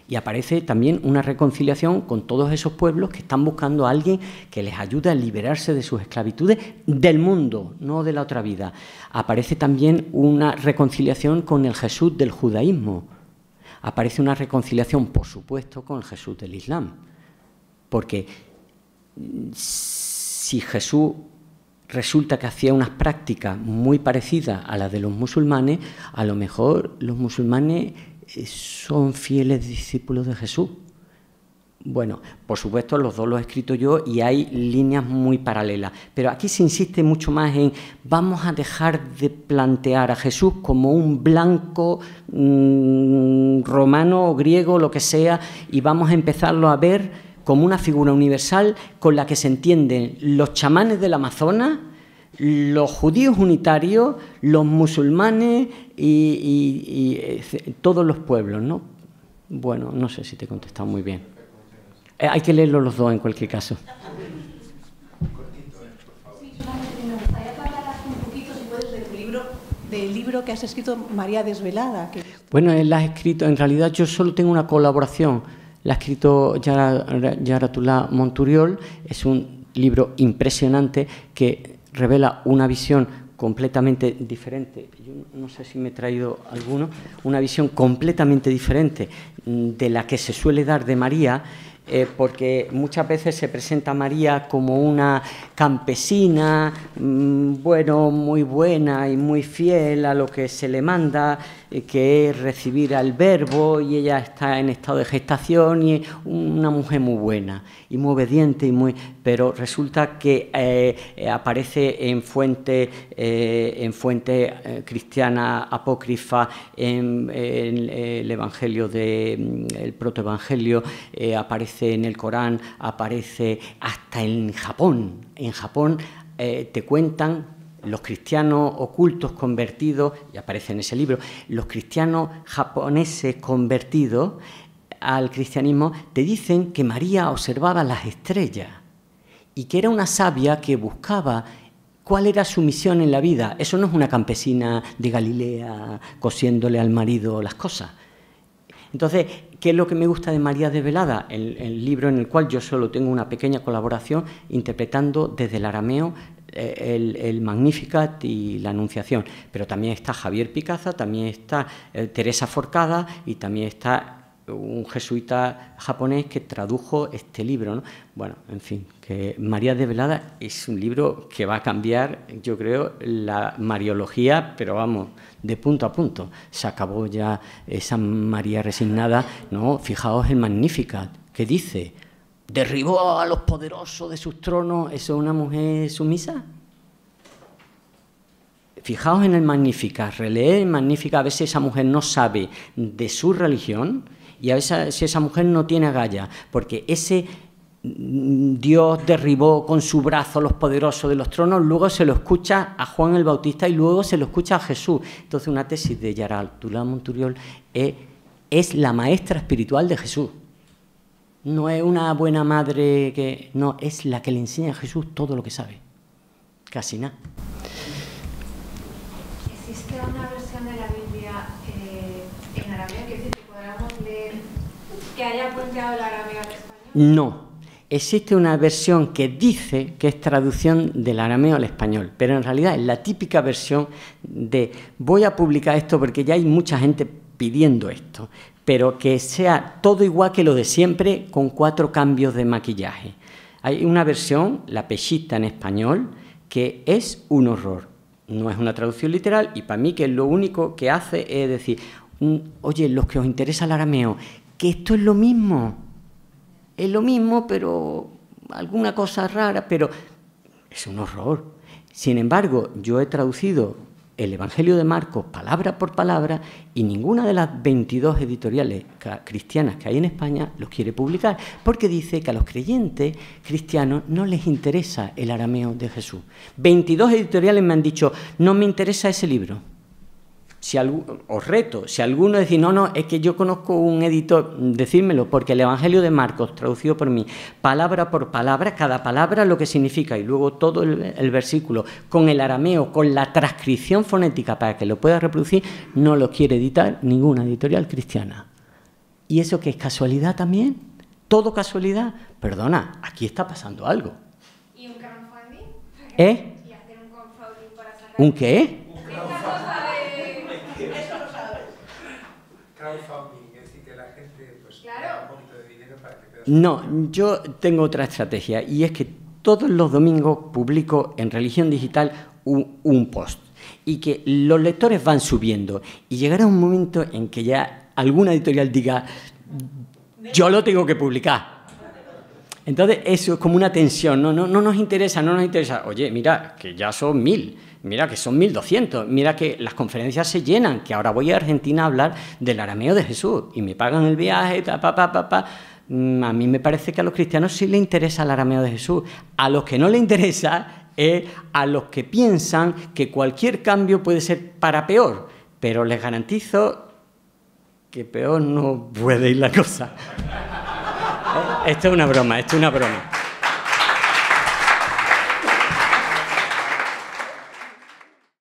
Y aparece también una reconciliación con todos esos pueblos que están buscando a alguien que les ayude a liberarse de sus esclavitudes del mundo, no de la otra vida. Aparece también una reconciliación con el Jesús del judaísmo. Aparece una reconciliación, por supuesto, con el Jesús del Islam. Porque si Jesús resulta que hacía unas prácticas muy parecidas a las de los musulmanes, a lo mejor los musulmanes eh, son fieles discípulos de Jesús. Bueno, por supuesto, los dos los he escrito yo y hay líneas muy paralelas, pero aquí se insiste mucho más en vamos a dejar de plantear a Jesús como un blanco mm, romano o griego, lo que sea, y vamos a empezarlo a ver como una figura universal con la que se entienden los chamanes del Amazonas, los judíos unitarios, los musulmanes y, eh, todos los pueblos, ¿no? Bueno, no sé si te he contestado muy bien. Eh, hay que leerlo los dos en cualquier caso. del libro que has escrito María Desvelada. Que... Bueno, él la ha escrito, en realidad yo solo tengo una colaboración la ha escrito Yaratula Monturiol, es un libro impresionante que revela una visión completamente diferente, no sé si me he traído alguno, una visión completamente diferente de la que se suele dar de María, eh, porque muchas veces se presenta a María como una campesina, mm, bueno, muy buena y muy fiel a lo que se le manda, eh, que es recibir al verbo y ella está en estado de gestación y es una mujer muy buena y muy obediente y muy pero resulta que eh, eh, aparece en fuente en fuente cristiana apócrifa en, el Evangelio de mm, el protoevangelio aparece en el Corán aparece hasta en Japón en Japón te cuentan los cristianos ocultos convertidos, y aparece en ese libro, los cristianos japoneses convertidos al cristianismo, te dicen que María observaba las estrellas y que era una sabia que buscaba cuál era su misión en la vida. Eso no es una campesina de Galilea cosiéndole al marido las cosas. Entonces, ¿qué es lo que me gusta de María de Velada? el libro en el cual yo solo tengo una pequeña colaboración interpretando desde el arameo el, Magnificat y la Anunciación, pero también está Javier Picaza, también está eh, Teresa Forcada y también está un jesuita japonés que tradujo este libro. Bueno, en fin, que María de Velada es un libro que va a cambiar, yo creo, la mariología, pero vamos, de punto a punto. Se acabó ya esa María resignada, ¿no? Fijaos el Magnificat, que dice, derribó a los poderosos de sus tronos, ¿eso es una mujer sumisa? Fijaos en el Magnífica, relee el Magnífica, a veces esa mujer no sabe de su religión y a veces esa mujer no tiene galla porque ese Dios derribó con su brazo a los poderosos de los tronos, luego se lo escucha a Juan el Bautista y luego se lo escucha a Jesús. Entonces una tesis de Yaral Tula Monturiol es la maestra espiritual de Jesús no es una buena madre que. No, es la que le enseña a Jesús todo lo que sabe. Casi nada. ¿Existe una versión de la Biblia eh, en arameo que, que leer que haya el arameo al español? No. Existe una versión que dice que es traducción del arameo al español, pero en realidad es la típica versión de voy a publicar esto porque ya hay mucha gente pidiendo esto pero que sea todo igual que lo de siempre con cuatro cambios de maquillaje. Hay una versión, la pechita en español, que es un horror. No es una traducción literal y para mí que lo único que hace es decir, mm, oye, los que os interesa el arameo, que esto es lo mismo. Es lo mismo, pero alguna cosa rara, pero es un horror. Sin embargo, yo he traducido el Evangelio de Marcos palabra por palabra y ninguna de las 22 editoriales cristianas que hay en España los quiere publicar, porque dice que a los creyentes cristianos no les interesa el arameo de Jesús. 22 editoriales me han dicho, no me interesa ese libro. Si os reto, si alguno dice, no, no, es que yo conozco un editor, decídmelo, porque el Evangelio de Marcos, traducido por mí, palabra por palabra, cada palabra lo que significa, y luego todo el, versículo, con el arameo, con la transcripción fonética para que lo pueda reproducir, no lo quiere editar ninguna editorial cristiana. ¿Y eso que es casualidad también? ¿Todo casualidad? Perdona, aquí está pasando algo. ¿Y un ¿Eh? un qué? No, yo tengo otra estrategia y es que todos los domingos publico en Religión Digital un, post y que los lectores van subiendo y llegará un momento en que ya alguna editorial diga, yo lo tengo que publicar. Entonces eso es como una tensión, no, no, no nos interesa, no nos interesa, oye, mira, que ya son mil, mira que son mil doscientos, mira que las conferencias se llenan, que ahora voy a Argentina a hablar del arameo de Jesús y me pagan el viaje, pa, pa, pa. pa Mm, a mí me parece que a los cristianos sí le interesa el arameo de Jesús. A los que no le interesa es a los que piensan que cualquier cambio puede ser para peor. Pero les garantizo que peor no puede ir la cosa. Eh, esto es una broma, esto es una broma.